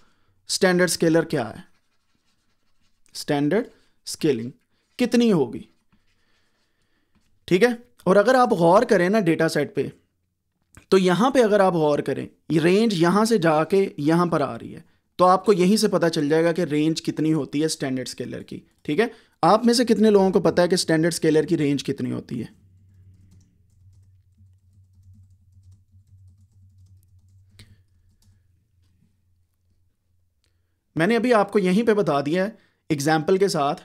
स्टैंडर्ड स्केलर क्या है स्टैंडर्ड स्केलिंग कितनी होगी ठीक है और अगर आप गौर करें ना डेटा सेट पे तो यहां पे अगर आप गौर करें ये रेंज यहां से जाके यहां पर आ रही है तो आपको यहीं से पता चल जाएगा कि रेंज कितनी होती है स्टैंडर्ड स्केलर की ठीक है आप में से कितने लोगों को पता है कि स्टैंडर्ड स्केलर की रेंज कितनी होती है मैंने अभी आपको यहीं पे बता दिया है एग्जाम्पल के साथ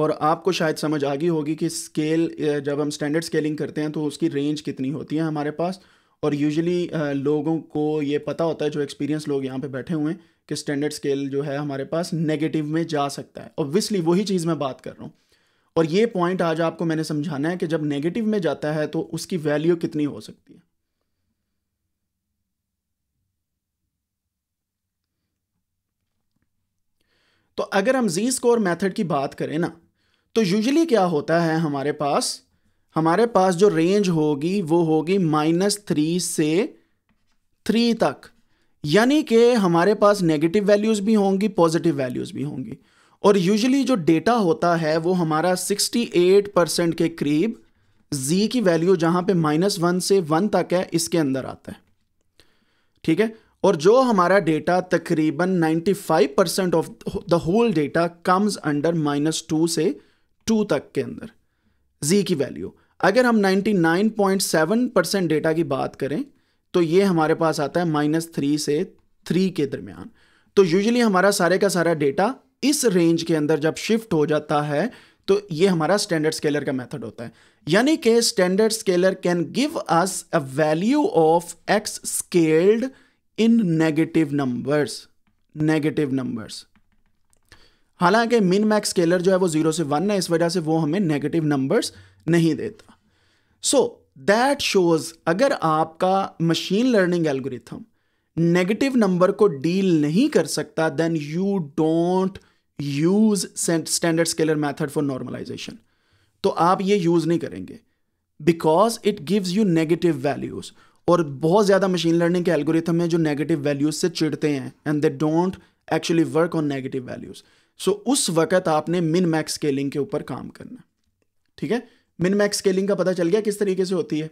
और आपको शायद समझ आ गई होगी कि स्केल जब हम स्टैंडर्ड स्केलिंग करते हैं तो उसकी रेंज कितनी होती है हमारे पास और यूजुअली uh, लोगों को ये पता होता है जो एक्सपीरियंस लोग यहाँ पे बैठे हुए हैं कि स्टैंडर्ड स्केल जो है हमारे पास नेगेटिव में जा सकता है ऑब्वियसली वही चीज़ मैं बात कर रहा हूँ और ये पॉइंट आज आपको मैंने समझाना है कि जब नेगेटिव में जाता है तो उसकी वैल्यू कितनी हो सकती है तो अगर हम जी स्कोर मेथड की बात करें ना तो यूजुअली क्या होता है हमारे पास हमारे पास जो रेंज होगी वो होगी माइनस थ्री से थ्री तक यानी कि हमारे पास नेगेटिव वैल्यूज़ भी होंगी पॉजिटिव वैल्यूज़ भी होंगी और यूजुअली जो डेटा होता है वो हमारा 68 परसेंट के करीब z की वैल्यू जहाँ पे माइनस वन से वन तक है इसके अंदर आता है ठीक है और जो हमारा डेटा तकरीबन 95 percent of the whole data comes under minus two से टू तक के अंदर जी की वैल्यू अगर हम 99.7 परसेंट डेटा की बात करें तो ये हमारे पास आता है माइनस थ्री से थ्री के दरमियान तो यूजुअली हमारा सारे का सारा डेटा इस रेंज के अंदर जब शिफ्ट हो जाता है तो ये हमारा स्टैंडर्ड स्केलर का मेथड होता है यानी कि standard scaler can give us a value of x scaled in negative numbers negative numbers हालांकि मिन मैक्स स्केलर जो है वो जीरो से वन है इस वजह से वो हमें नेगेटिव नंबर्स नहीं देता सो दैट शोज अगर आपका machine learning algorithm negative number को डील नहीं कर सकता then you don't use standard scaler method for normalisation तो आप ये यूज नहीं करेंगे because it gives you negative values और बहुत ज़्यादा मशीन लर्निंग के एल्गोरिथम है जो नेगेटिव वैल्यूज से चिड़ते हैं and they don't actually work on negative values so उस वक्त आपने मिन मैक्स स्केलिंग के ऊपर काम करना ठीक है मिन मैक्स स्केलिंग का पता चल गया किस तरीके से होती है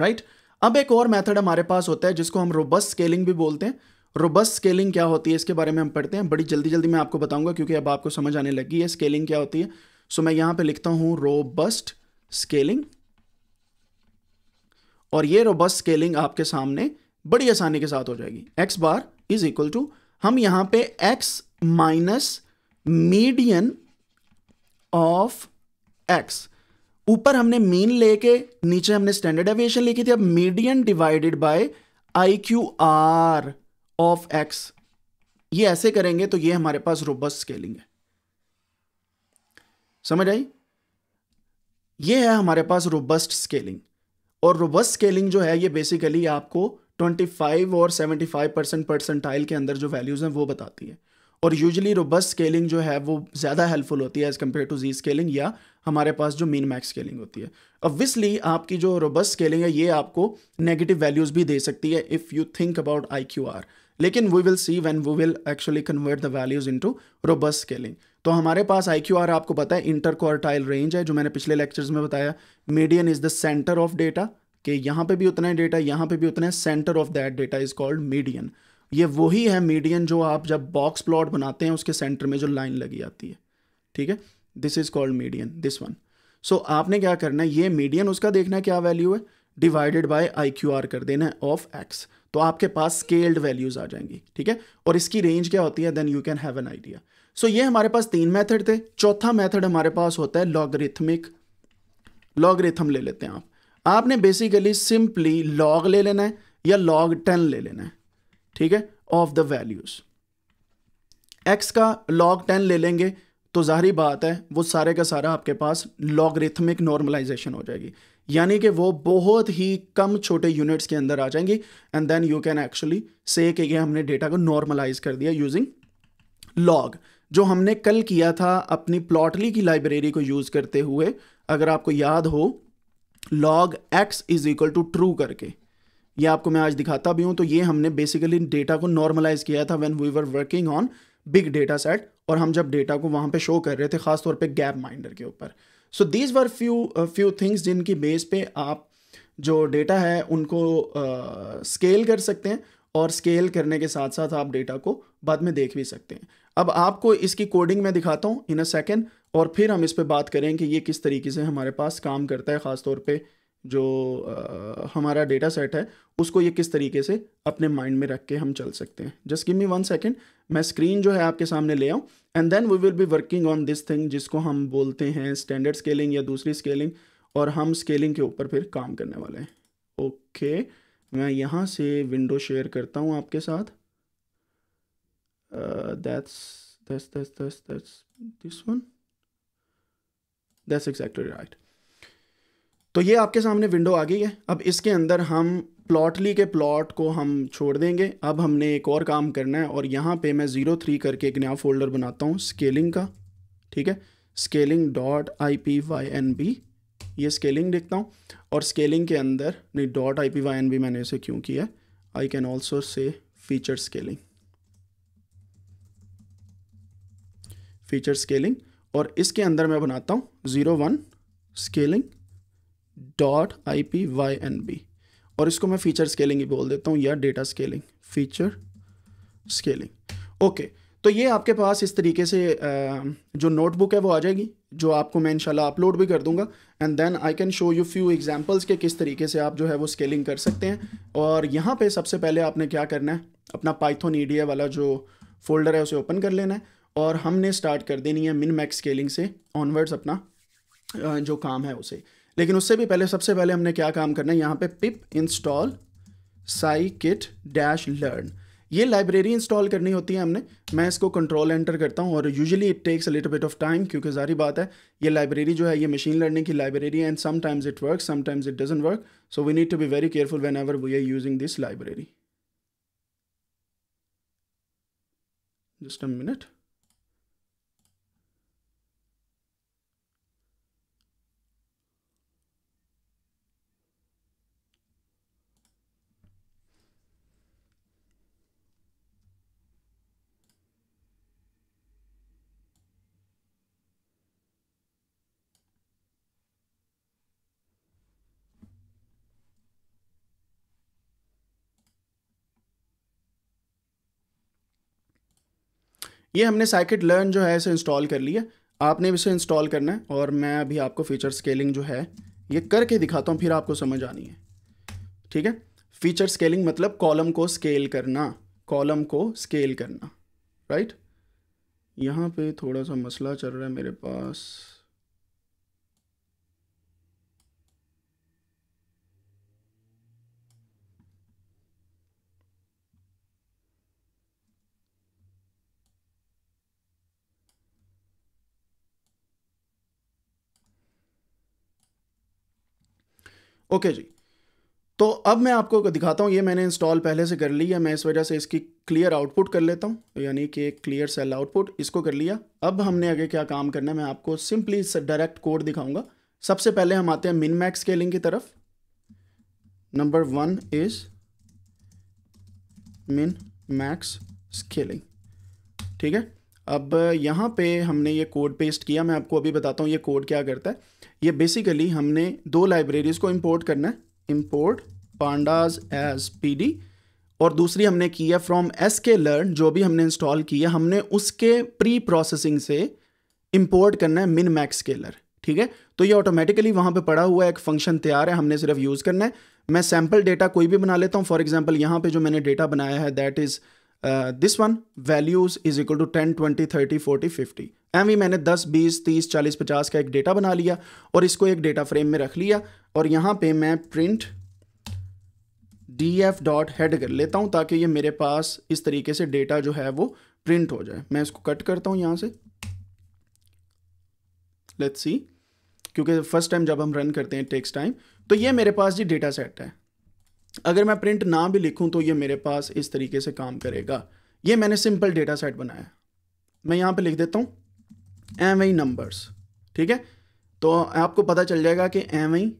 राइट अब एक और मेथड हमारे पास होता है जिसको हम रोबस स्केलिंग भी बोलते हैं रोबस स्केलिंग क्या होती है इसके बारे में हम पढ़ते हैं बड़ी जल्दी जल्दी मैं आपको बताऊंगा क्योंकि अब आपको समझ आने लगी है स्केलिंग क्या होती है सो मैं यहां पे लिखता हूं रोबस्ट स्केलिंग और ये रोबस्ट स्केलिंग आपके सामने बड़ी आसानी के साथ हो जाएगी x bar is equal to हम यहां पे x माइनस मीडियन ऑफ x ऊपर हमने मीन लेके नीचे हमने स्टैंडर्ड एविएशन लिखी थी अब median divided by I Q R of x ये ऐसे करेंगे तो ये हमारे पास रोबस्ट स्केलिंग है समझ आई ये है हमारे पास रोबस्ट स्केलिंग और रोबस्ट स्केलिंग जो है ये बेसिकली आपको 25 और 75 परसेंट परसेंटाइल के अंदर जो वैल्यूज़ हैं वो बताती है और यूजली रोबस स्केलिंग जो है वो ज़्यादा हेल्पफुल होती है as compare to Z scaling या हमारे पास जो मीन मैक्स स्केलिंग होती है ऑब्वियसली आपकी जो रोबस स्केलिंग है ये आपको नेगेटिव वैल्यूज़ भी दे सकती है if you think about I Q R लेकिन we will see when we will actually convert the values into robust scaling तो हमारे पास आई क्यू आर आपको पता है इंटर क्वार्टाइल रेंज है जो मैंने पिछले लेक्चर्स में बताया median is the centre of data कि यहाँ पे भी उतना ही डेटा यहाँ पे भी उतना है centre of that data is called median ये वही है मीडियन जो आप जब बॉक्स प्लॉट बनाते हैं उसके सेंटर में जो लाइन लगी आती है ठीक है this is called median this one so आपने क्या करना है ये मीडियन उसका देखना क्या वैल्यू है divided by I Q R कर देना है ऑफ एक्स तो आपके पास स्केल्ड वैल्यूज आ जाएंगी ठीक है और इसकी रेंज क्या होती है then you can have an idea so ये हमारे पास तीन मेथड थे चौथा मेथड हमारे पास होता है लॉगरिथमिक लॉगरिथम ले लेते हैं आप आपने बेसिकली सिंपली लॉग ले लेना है या लॉग टेन ले लेना है ठीक है ऑफ द वैल्यूज एक्स का लॉग टेन ले लेंगे तो जाहरी बात है वो सारे का सारा आपके पास लॉगरिथमिक नॉर्मलाइजेशन हो जाएगी यानी कि वो बहुत ही कम छोटे यूनिट्स के अंदर आ जाएंगी and then you can actually say कि ये हमने डेटा को नॉर्मलाइज कर दिया यूजिंग लॉग जो हमने कल किया था अपनी प्लॉटली की लाइब्रेरी को यूज़ करते हुए अगर आपको याद हो log x is equal to true करके ये आपको मैं आज दिखाता भी हूं तो ये हमने बेसिकली डेटा को नॉर्मलाइज किया था when we were working on big data set और हम जब डेटा को वहां पे शो कर रहे थे खासतौर पे गैप माइंडर के ऊपर so these were few few things जिनकी बेस पे आप जो डेटा है उनको स्केल uh, कर सकते हैं और स्केल करने के साथ साथ आप डेटा को बाद में देख भी सकते हैं अब आपको इसकी कोडिंग में दिखाता हूँ इन अ सेकेंड और फिर हम इस पर बात करें कि ये किस तरीके से हमारे पास काम करता है ख़ास तौर पर जो आ, हमारा डेटा सेट है उसको ये किस तरीके से अपने माइंड में रख के हम चल सकते हैं just give me one second मैं स्क्रीन जो है आपके सामने ले आऊँ and then we will be working on this thing जिसको हम बोलते हैं स्टैंडर्ड स्केलिंग या दूसरी स्केलिंग और हम स्केलिंग के ऊपर फिर काम करने वाले हैं ओके okay, मैं यहाँ से विंडो शेयर करता हूँ आपके साथ that's that's this one that's exactly right तो ये आपके सामने विंडो आ गई है अब इसके अंदर हम प्लॉटली के प्लॉट को हम छोड़ देंगे अब हमने एक और काम करना है और यहाँ पे मैं ज़ीरो थ्री करके एक नया फोल्डर बनाता हूँ स्केलिंग का ठीक है scaling dot I P Y N B ये स्केलिंग लिखता हूँ और स्केलिंग के अंदर नहीं dot I P Y N B मैंने इसे क्यों किया I can also say feature scaling feature scaling और इसके अंदर मैं बनाता हूँ zero one scaling dot I P Y N B और इसको मैं फीचर स्केलिंग ही बोल देता हूँ या data scaling feature scaling okay तो ये आपके पास इस तरीके से जो नोटबुक है वो आ जाएगी जो आपको मैं इंशाल्लाह अपलोड भी कर दूंगा and then I can show you few examples के किस तरीके से आप जो है वो स्केलिंग कर सकते हैं और यहाँ पे सबसे पहले आपने क्या करना है अपना पाइथन ईडीए e वाला जो फोल्डर है उसे ओपन कर लेना है और हमने स्टार्ट कर देनी है मिन मैक्स स्केलिंग से ऑनवर्ड्स अपना जो काम है उसे लेकिन उससे भी पहले सबसे पहले हमने क्या काम करना है यहाँ पे pip install scikit dash learn ये लाइब्रेरी इंस्टॉल करनी होती है हमने मैं इसको कंट्रोल एंटर करता हूँ और usually it takes a little bit of time क्योंकि जारी बात है ये लाइब्रेरी जो है ये मशीन लर्निंग की library and sometimes it work sometimes it doesn't work so we need to be very careful whenever we are using this library just a minute ये हमने साइकिट लर्न जो है इसे install कर लिया आपने भी इसे इंस्टॉल करना है और मैं अभी आपको फीचर स्केलिंग जो है ये करके दिखाता हूँ फिर आपको समझ आनी है ठीक है फीचर स्केलिंग मतलब कॉलम को स्केल करना कॉलम को स्केल करना राइट यहाँ पे थोड़ा सा मसला चल रहा है मेरे पास ओके जी तो अब मैं आपको दिखाता हूँ ये मैंने इंस्टॉल पहले से कर ली है मैं इस वजह से इसकी क्लियर आउटपुट कर लेता हूँ यानी कि क्लियर सेल आउटपुट इसको कर लिया अब हमने आगे क्या काम करना है मैं आपको सिंपली डायरेक्ट कोड दिखाऊंगा सबसे पहले हम आते हैं मिन मैक्स स्केलिंग की तरफ number one is min max scaling ठीक है अब यहाँ पे हमने ये कोड पेस्ट किया मैं आपको अभी बताता हूँ ये कोड क्या करता है ये बेसिकली हमने दो लाइब्रेरीज़ को इंपोर्ट करना है इम्पोर्ट पांडाज एज पी और दूसरी हमने की है फ्रॉम एस के लर्न जो भी हमने इंस्टॉल किया हमने उसके प्री प्रोसेसिंग से इंपोर्ट करना है मिन मैक्स स्केलर ठीक है तो ये ऑटोमेटिकली वहाँ पे पड़ा हुआ एक फंक्शन तैयार है हमने सिर्फ यूज़ करना है मैं सैम्पल डेटा कोई भी बना लेता हूँ फॉर एग्जाम्पल यहाँ पे जो मैंने डेटा बनाया है that is uh, this one values is equal to ten twenty thirty forty fifty um मैंने दस बीस तीस चालीस पचास का एक डेटा बना लिया और इसको एक डेटा फ्रेम में रख लिया और यहाँ पे मैं print D F dot head कर लेता हूँ ताकि ये मेरे पास इस तरीके से डेटा जो है वो प्रिंट हो जाए मैं इसको कट करता हूँ यहाँ से लेट्स सी क्योंकि फर्स्ट टाइम जब हम रन करते हैं टेक्स टाइम तो ये मेरे पास जी डेटा सेट है अगर मैं प्रिंट ना भी लिखूं तो ये मेरे पास इस तरीके से काम करेगा ये मैंने सिंपल डेटा सेट बनाया मैं यहाँ पे लिख देता हूँ एम आई नंबर्स ठीक है तो आपको पता चल जाएगा कि M I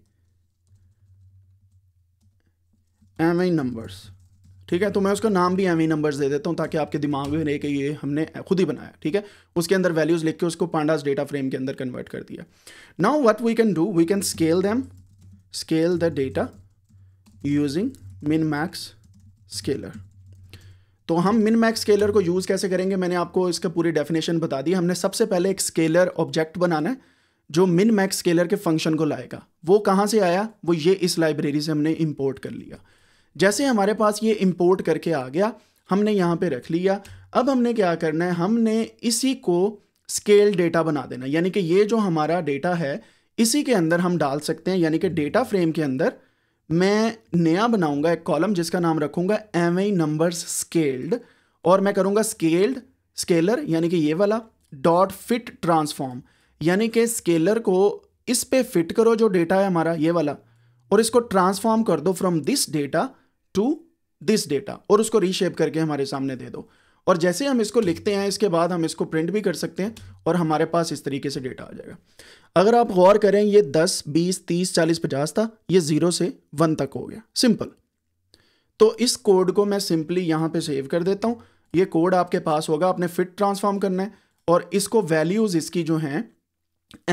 M I numbers ठीक है तो मैं उसका नाम भी एम ई नंबर्स दे देता हूँ ताकि आपके दिमाग में रहे कि ये हमने खुद ही बनाया ठीक है उसके अंदर वैल्यूज़ लिख के उसको पांडास डेटा फ्रेम के अंदर कन्वर्ट कर दिया now what we can do we can scale them scale the data using min max scaler तो हम मिन मैक्स स्केलर को यूज़ कैसे करेंगे मैंने आपको इसका पूरी डेफिनेशन बता दी हमने सबसे पहले एक स्केलर ऑब्जेक्ट बनाना है जो मिन मैक्स स्केलर के फंक्शन को लाएगा वो कहाँ से आया वो ये इस लाइब्रेरी से हमने इम्पोर्ट कर लिया जैसे हमारे पास ये इम्पोर्ट करके आ गया हमने यहाँ पे रख लिया अब हमने क्या करना है हमने इसी को स्केल डेटा बना देना यानी कि ये जो हमारा डेटा है इसी के अंदर हम डाल सकते हैं यानी कि डेटा फ्रेम के अंदर मैं नया बनाऊंगा एक कॉलम जिसका नाम रखूंगा एम आई नंबर स्केल्ड और मैं करूंगा स्केल्ड स्केलर यानी कि ये वाला डॉट फिट ट्रांसफॉर्म यानी कि स्केलर को इस पे फिट करो जो डेटा है हमारा ये वाला और इसको ट्रांसफॉर्म कर दो from this data to this data और उसको रीशेप करके हमारे सामने दे दो और जैसे हम इसको लिखते हैं इसके बाद हम इसको प्रिंट भी कर सकते हैं और हमारे पास इस तरीके से डेटा आ जाएगा अगर आप गौर करें ये 10, 20, 30, 40, 50 था ये ज़ीरो से वन तक हो गया सिंपल तो इस कोड को मैं सिंपली यहाँ पे सेव कर देता हूँ ये कोड आपके पास होगा आपने फिट ट्रांसफॉर्म करना है और इसको वैल्यूज़ इसकी जो हैं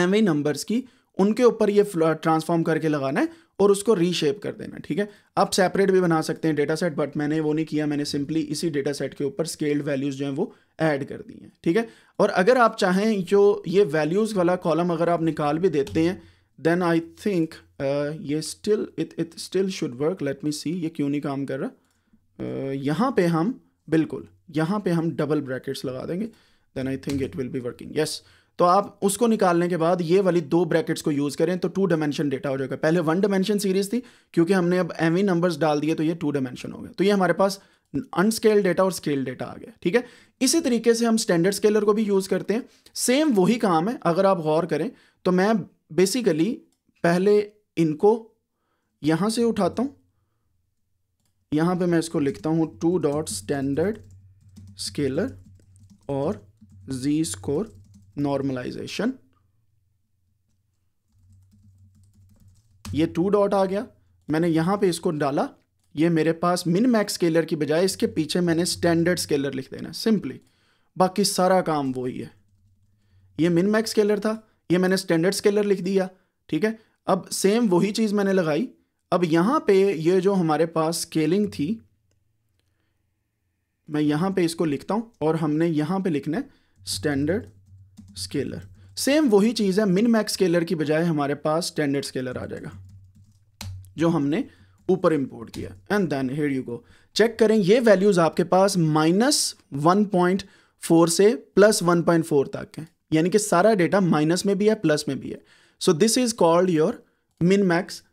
एम नंबर्स की उनके ऊपर ये ट्रांसफॉर्म करके लगाना है और उसको रीशेप कर देना ठीक है आप सेपरेट भी बना सकते हैं डेटा सेट बट मैंने वो नहीं किया मैंने सिंपली इसी डेटा सेट के ऊपर स्केल्ड वैल्यूज़ जो हैं वो ऐड कर दी हैं ठीक है और अगर आप चाहें जो ये वैल्यूज़ वाला कॉलम अगर आप निकाल भी देते हैं देन आई थिंक ये still it it still should work let me see ये क्यों नहीं काम कर रहा uh, यहाँ पे हम बिल्कुल यहाँ पे हम डबल ब्रैकेट्स लगा देंगे then I think it will be working yes तो आप उसको निकालने के बाद ये वाली दो ब्रैकेट्स को यूज़ करें तो टू डायमेंशन डेटा हो जाएगा पहले वन डायमेंशन सीरीज थी क्योंकि हमने अब एम नंबर्स डाल दिए तो ये टू डायमेंशन हो गया तो ये हमारे पास अनस्केल्ड डेटा और स्केल डेटा आ गया ठीक है इसी तरीके से हम स्टैंडर्ड स्केलर को भी यूज़ करते हैं सेम वही काम है अगर आप गौर करें तो मैं बेसिकली पहले इनको यहाँ से उठाता हूँ यहाँ पे मैं इसको लिखता हूँ टू डॉट स्टैंडर्ड स्केलर और जी स्कोर नॉर्मलाइजेशन ये टू डॉट आ गया मैंने यहां पे इसको डाला ये मेरे पास मिन मैक्स स्केलर की बजाय इसके पीछे मैंने स्टैंडर्ड स्केलर लिख देना सिंपली बाकी सारा काम वही है ये मिन मैक्स स्केलर था ये मैंने स्टैंडर्ड स्केलर लिख दिया ठीक है अब सेम वही चीज़ मैंने लगाई अब यहां पे ये जो हमारे पास स्केलिंग थी मैं यहां पे इसको लिखता हूं और हमने यहां पे लिखना है स्टैंडर्ड स्केलर सेम वही चीज़ है मिन मैक्स स्केलर की बजाय हमारे पास स्टैंडर्ड स्केलर आ जाएगा जो हमने ऊपर इम्पोर्ट किया and then head you go check करें ये वैल्यूज़ आपके पास माइनस वन पॉइंट फोर से प्लस वन पॉइंट फोर तक है यानी कि सारा डेटा माइनस में भी है प्लस में भी है so this is called your min max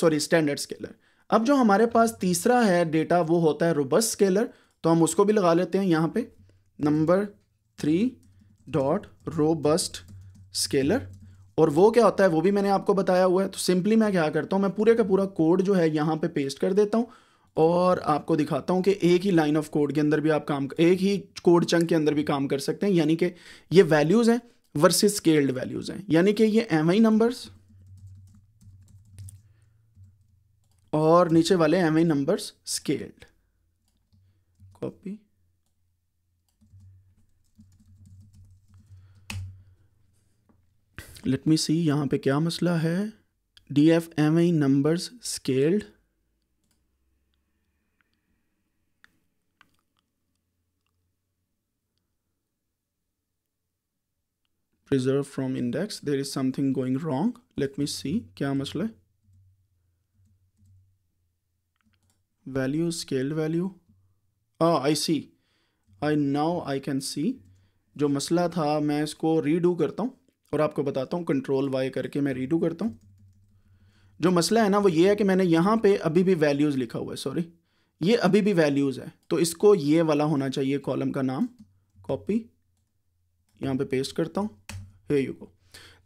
sorry standard scaler अब जो हमारे पास तीसरा है डेटा वो होता है रोबस स्केलर तो हम उसको भी लगा लेते हैं यहाँ पे number three dot robust scaler और वो क्या होता है वो भी मैंने आपको बताया हुआ है तो सिंपली मैं क्या करता हूँ मैं पूरे का पूरा कोड जो है यहाँ पे पेस्ट कर देता हूँ और आपको दिखाता हूँ कि एक ही लाइन ऑफ कोड के अंदर भी आप काम एक ही कोड चंक के अंदर भी काम कर सकते हैं यानी कि ये वैल्यूज़ हैं वर्सेस स्केल्ड वैल्यूज़ हैं यानी कि ये एम आई नंबर्स और नीचे वाले M I numbers scaled copy let me see यहाँ पे क्या मसला है D F M I numbers scaled preserve from index there is something going wrong let me see क्या मसला है scaled value value I see I now I can see जो मसला था मैं इसको रीडू करता हूँ और आपको बताता हूँ कंट्रोल वाई करके मैं रीडू करता हूँ जो मसला है ना वो ये है कि मैंने यहाँ पे अभी भी वैल्यूज़ लिखा हुआ है सॉरी ये अभी भी वैल्यूज़ है तो इसको ये वाला होना चाहिए कॉलम का नाम कॉपी यहाँ पे पेस्ट करता हूँ हे यू को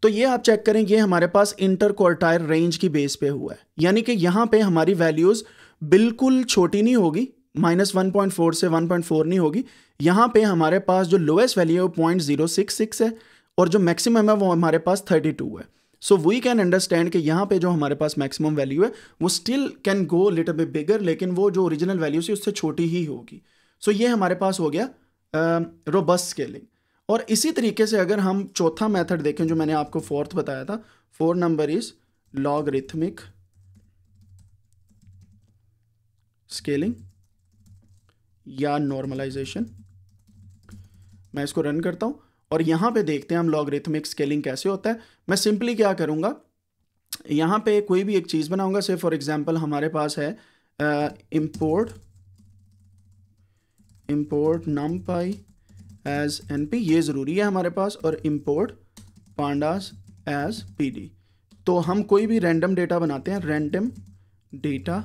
तो ये आप चेक करें ये हमारे पास इंटर क्वार्टायर रेंज की बेस पे हुआ है यानी कि यहाँ पे हमारी वैल्यूज़ बिल्कुल छोटी नहीं होगी माइनस वन पॉइंट फोर से वन पॉइंट फोर नहीं होगी यहाँ पे हमारे पास जो लोएस्ट वैल्यू है वो पॉइंट जीरो सिक्स सिक्स है और जो मैक्सिमम है वो हमारे पास थर्टी टू है सो वी कैन अंडरस्टैंड कि यहाँ पे जो हमारे पास मैक्सिमम वैल्यू है वो still can go little bit bigger लेकिन वो जो ओरिजिनल वैल्यू थी उससे छोटी ही होगी सो so ये हमारे पास हो गया रोबस्ट स्केलिंग और इसी तरीके से अगर हम चौथा मेथड देखें जो मैंने आपको फोर्थ बताया था four number is log scaling या नॉर्मलाइजेशन मैं इसको रन करता हूँ और यहाँ पे देखते हैं हम लॉगरिथमिक स्केलिंग कैसे होता है मैं सिंपली क्या करूँगा यहाँ पे कोई भी एक चीज़ बनाऊँगा से फॉर एग्ज़ाम्पल हमारे पास है import import numpy as N P ये ज़रूरी है हमारे पास और import pandas as P D तो हम कोई भी रैंडम डेटा बनाते हैं रैंडम डेटा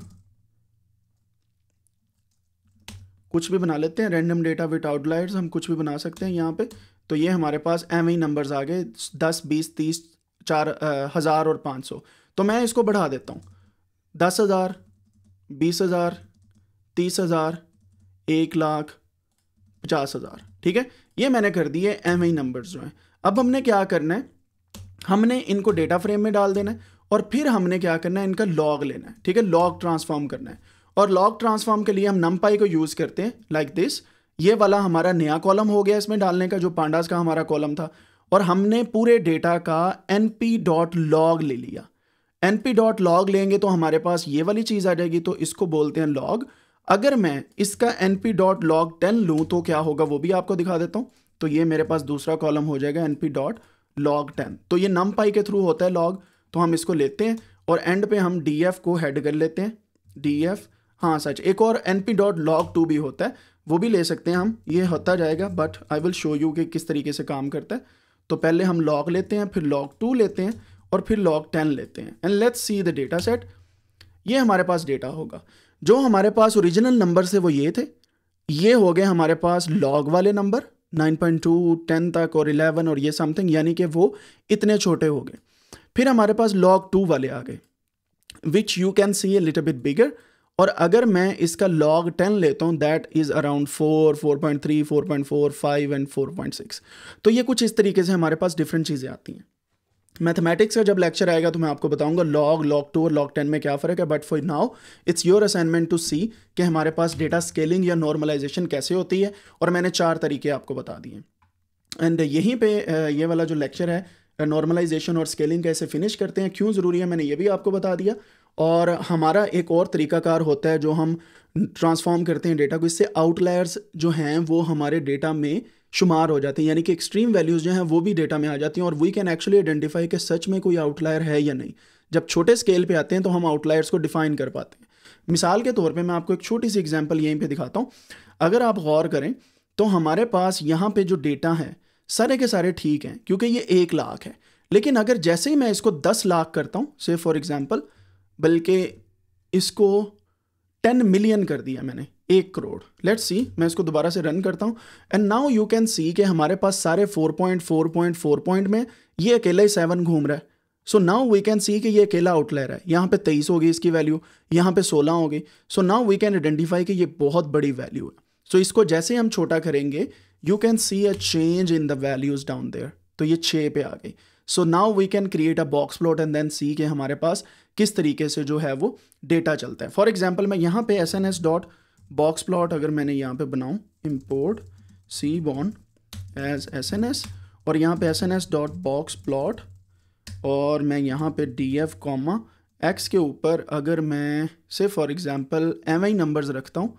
कुछ भी बना लेते हैं रैंडम डेटा विथ आउटलाइट हम कुछ भी बना सकते हैं यहाँ पे तो ये हमारे पास एम ही नंबर्स आ गए दस बीस तीस चार हज़ार और पाँच सौ तो मैं इसको बढ़ा देता हूँ दस हज़ार बीस हज़ार तीस हज़ार एक लाख पचास हज़ार ठीक है ये मैंने कर दिए एम ही नंबर्स जो हैं अब हमने क्या करना है हमने इनको डेटा फ्रेम में डाल देना है और फिर हमने क्या करना है इनका लॉग लेना है ठीक है लॉग ट्रांसफॉर्म करना है और लॉग ट्रांसफॉर्म के लिए हम नम को यूज़ करते हैं लाइक like दिस ये वाला हमारा नया कॉलम हो गया इसमें डालने का जो पांडास का हमारा कॉलम था और हमने पूरे डेटा का एन पी डॉट लॉग ले लिया एन पी डॉट लॉग लेंगे तो हमारे पास ये वाली चीज़ आ जाएगी तो इसको बोलते हैं लॉग अगर मैं इसका N P dot log ten लूँ तो क्या होगा वो भी आपको दिखा देता हूँ तो ये मेरे पास दूसरा कॉलम हो जाएगा N P dot log ten तो ये नम पाई के थ्रू होता है लॉग तो हम इसको लेते हैं और एंड पे हम डी एफ को हेड कर लेते हैं डी एफ हाँ सच एक और N P dot log two भी होता है वो भी ले सकते हैं हम ये होता जाएगा but I will show you कि किस तरीके से काम करता है तो पहले हम लॉग लेते हैं फिर लॉग टू लेते हैं और फिर लॉग टेन लेते हैं and let's see the data set ये हमारे पास डेटा होगा जो हमारे पास ओरिजिनल नंबर से वो ये थे ये हो गए हमारे पास लॉग वाले नंबर 9.2, 10 तक और 11 और ये समथिंग यानी कि वो इतने छोटे हो गए फिर हमारे पास लॉग टू वाले आ गए which you can see a little bit bigger और अगर मैं इसका लॉग टेन लेता हूँ that is around four four point three four point four five and four point six तो ये कुछ इस तरीके से हमारे पास डिफरेंट चीज़ें आती हैं मैथमेटिक्स का जब लेक्चर आएगा तो मैं आपको बताऊंगा लॉग लॉग टू और लॉग टेन में क्या फ़र्क है but for now it's your assignment to see कि हमारे पास डेटा स्केलिंग या नॉर्मलाइजेशन कैसे होती है और मैंने चार तरीके आपको बता दिए एंड यहीं पे ये वाला जो लेक्चर है नॉर्मलाइजेशन और स्केलिंग कैसे फिनिश करते हैं क्यों ज़रूरी है मैंने ये भी आपको बता दिया और हमारा एक और तरीकाकार होता है जो हम ट्रांसफॉर्म करते हैं डेटा को इससे आउटलायर्स जो हैं वो हमारे डेटा में शुमार हो जाते हैं यानी कि एक्सट्रीम वैल्यूज़ जो हैं वो भी डेटा में आ जाती हैं और वी कैन एक्चुअली आइडेंटिफाई कि सच में कोई आउटलायर है या नहीं जब छोटे स्केल पे आते हैं तो हम आउटलायर्स को डिफाइन कर पाते हैं मिसाल के तौर पे मैं आपको एक छोटी सी एग्जांपल यहीं पे दिखाता हूँ अगर आप गौर करें तो हमारे पास यहाँ पे जो डेटा है सारे के सारे ठीक हैं क्योंकि ये एक लाख है लेकिन अगर जैसे ही मैं इसको दस लाख करता हूँ से फॉर एग्ज़ाम्पल बल्कि इसको टेन मिलियन कर दिया मैंने एक करोड़ लेट सी मैं इसको दोबारा से रन करता हूँ and now you can see कि हमारे पास सारे four point four point four point में ये अकेला ही सेवन घूम रहा है so now we can see कि ये अकेला रहा है यहाँ पे तेईस होगी इसकी वैल्यू यहाँ पे सोलह होगी so now we can identify कि ये बहुत बड़ी वैल्यू है सो so, इसको जैसे हम छोटा करेंगे you can see a change in the values down there तो ये छः पे आ गई so now we can create a box plot and then see के हमारे पास किस तरीके से जो है वो डेटा चलता है फॉर एग्जाम्पल मैं यहाँ पे S N S dot box plot अगर मैंने यहाँ पे बनाऊँ इम्पोर्ट सी बॉन एज एस एन एस और यहाँ पे S N S dot box plot और मैं यहाँ पे डी एफ कॉमा एक्स के ऊपर अगर मैं से for example M I numbers रखता हूँ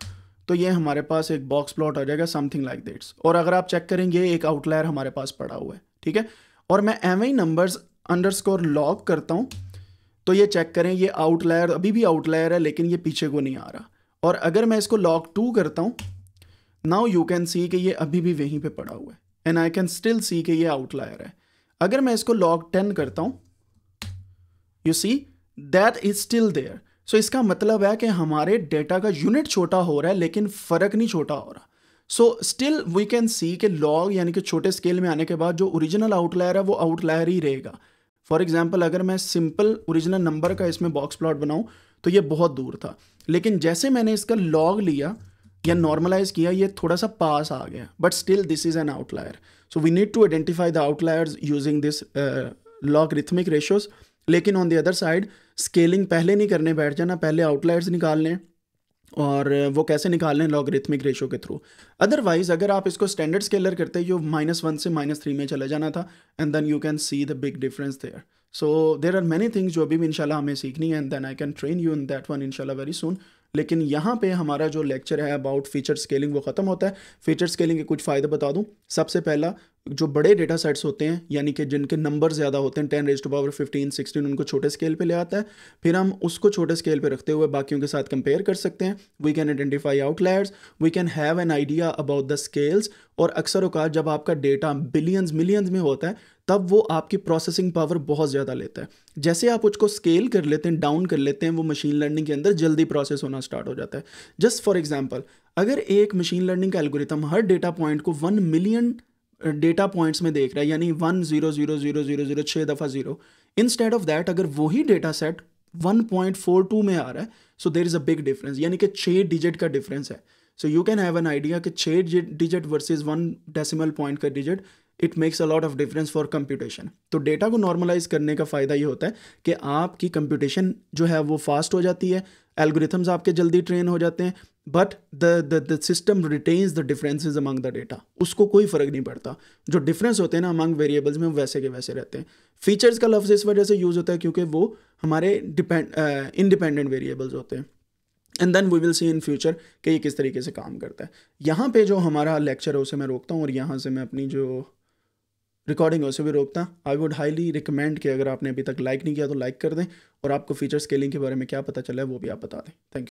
तो ये हमारे पास एक बॉक्स प्लॉट आ जाएगा समथिंग लाइक दैट्स और अगर आप चेक करेंगे एक आउटलायर हमारे पास पड़ा हुआ है ठीक है और मैं M I numbers underscore log करता हूँ तो ये चेक करें ये आउटलायर अभी भी आउटलायर है लेकिन ये पीछे को नहीं आ रहा और अगर मैं इसको लॉक टू करता हूँ नाउ यू कैन सी कि ये अभी भी वहीं पे पड़ा हुआ है and I can still see कि ये आउटलायर है अगर मैं इसको लॉक टेन करता हूँ you see that is still there so इसका मतलब है कि हमारे डेटा का यूनिट छोटा हो रहा है लेकिन फ़र्क नहीं छोटा हो रहा so still we can see के लॉग यानी कि छोटे स्केल में आने के बाद जो ओरिजिनल आउटलायर है वो आउटलायर ही रहेगा फॉर एग्जाम्पल अगर मैं सिंपल ओरिजिनल नंबर का इसमें बॉक्स प्लॉट बनाऊँ तो ये बहुत दूर था लेकिन जैसे मैंने इसका लॉग लिया या नॉर्मलाइज किया ये थोड़ा सा पास आ गया but still this is an outlier so we need to identify the outliers using this logarithmic ratios लेकिन on the other side scaling पहले नहीं करने बैठ जाना पहले आउटलायर्स निकाल लें और वो कैसे निकाल लें लॉगरिथमिक रेशो के थ्रू अदरवाइज अगर आप इसको स्टैंडर्ड स्केलर करते यू माइनस वन से माइनस थ्री में चला जाना था and then you can see the big difference there so there are many things जो अभी भी इंशाल्लाह हमें सीखनी है and then I can train you in that one इंशाल्लाह वेरी सुन लेकिन यहाँ पे हमारा जो लेक्चर है अबाउट फीचर स्केलिंग वो ख़त्म होता है फीचर स्केलिंग के कुछ फ़ायदे बता दूँ सबसे पहला जो बड़े डेटा सेट्स होते हैं यानी कि जिनके नंबर ज़्यादा होते हैं ten raise to power fifteen sixteen उनको छोटे स्केल पे ले आता है फिर हम उसको छोटे स्केल पे रखते हुए बाकियों के साथ कंपेयर कर सकते हैं we can identify outliers we can have an idea about the scales और अक्सर अवकात जब आपका डेटा बिलियंस मिलियंस में होता है तब वो आपकी प्रोसेसिंग पावर बहुत ज़्यादा लेता है जैसे आप उसको स्केल कर लेते हैं डाउन कर लेते हैं वो मशीन लर्निंग के अंदर जल्दी प्रोसेस होना स्टार्ट हो जाता है जस्ट फॉर एग्जाम्पल अगर एक मशीन लर्निंग का एल्गोरिथम हर डेटा पॉइंट को वन मिलियन डेटा पॉइंट्स में देख रहा है यानी one zero zero zero zero zero छः दफ़ा जीरो इंस्टेड ऑफ दैट अगर वही data set one point four two में आ रहा है so there is a big difference यानी कि छः डिजिट का डिफरेंस है so you can have an idea कि छः digit versus one decimal point का digit it makes a lot of difference for computation तो डेटा को नॉर्मलाइज करने का फ़ायदा ये होता है कि आपकी कंप्यूटेशन जो है वो फास्ट हो जाती है एल्गोरिथम्स आपके जल्दी ट्रेन हो जाते हैं but the the system retains the differences among the data उसको कोई फ़र्क नहीं पड़ता जो डिफरेंस होते हैं ना अमंग वेरिएबल्स में वैसे के वैसे रहते हैं फीचर्स का लफ्ज़ इस वजह से यूज़ होता है क्योंकि वो हमारे डिपेंड इंडिपेंडेंट वेरिएबल्स होते हैं and then we will see in future कि ये किस तरीके से काम करता है यहाँ पे जो हमारा लेक्चर है उसे मैं रोकता हूँ और यहाँ से मैं अपनी जो रिकॉर्डिंग है उसे भी रोकता आई वुड हाईली रिकमेंड कि अगर आपने अभी तक लाइक नहीं किया तो लाइक कर दें और आपको फीचर स्केलिंग के बारे में क्या पता चला है वो भी आप बता दें थैंक यू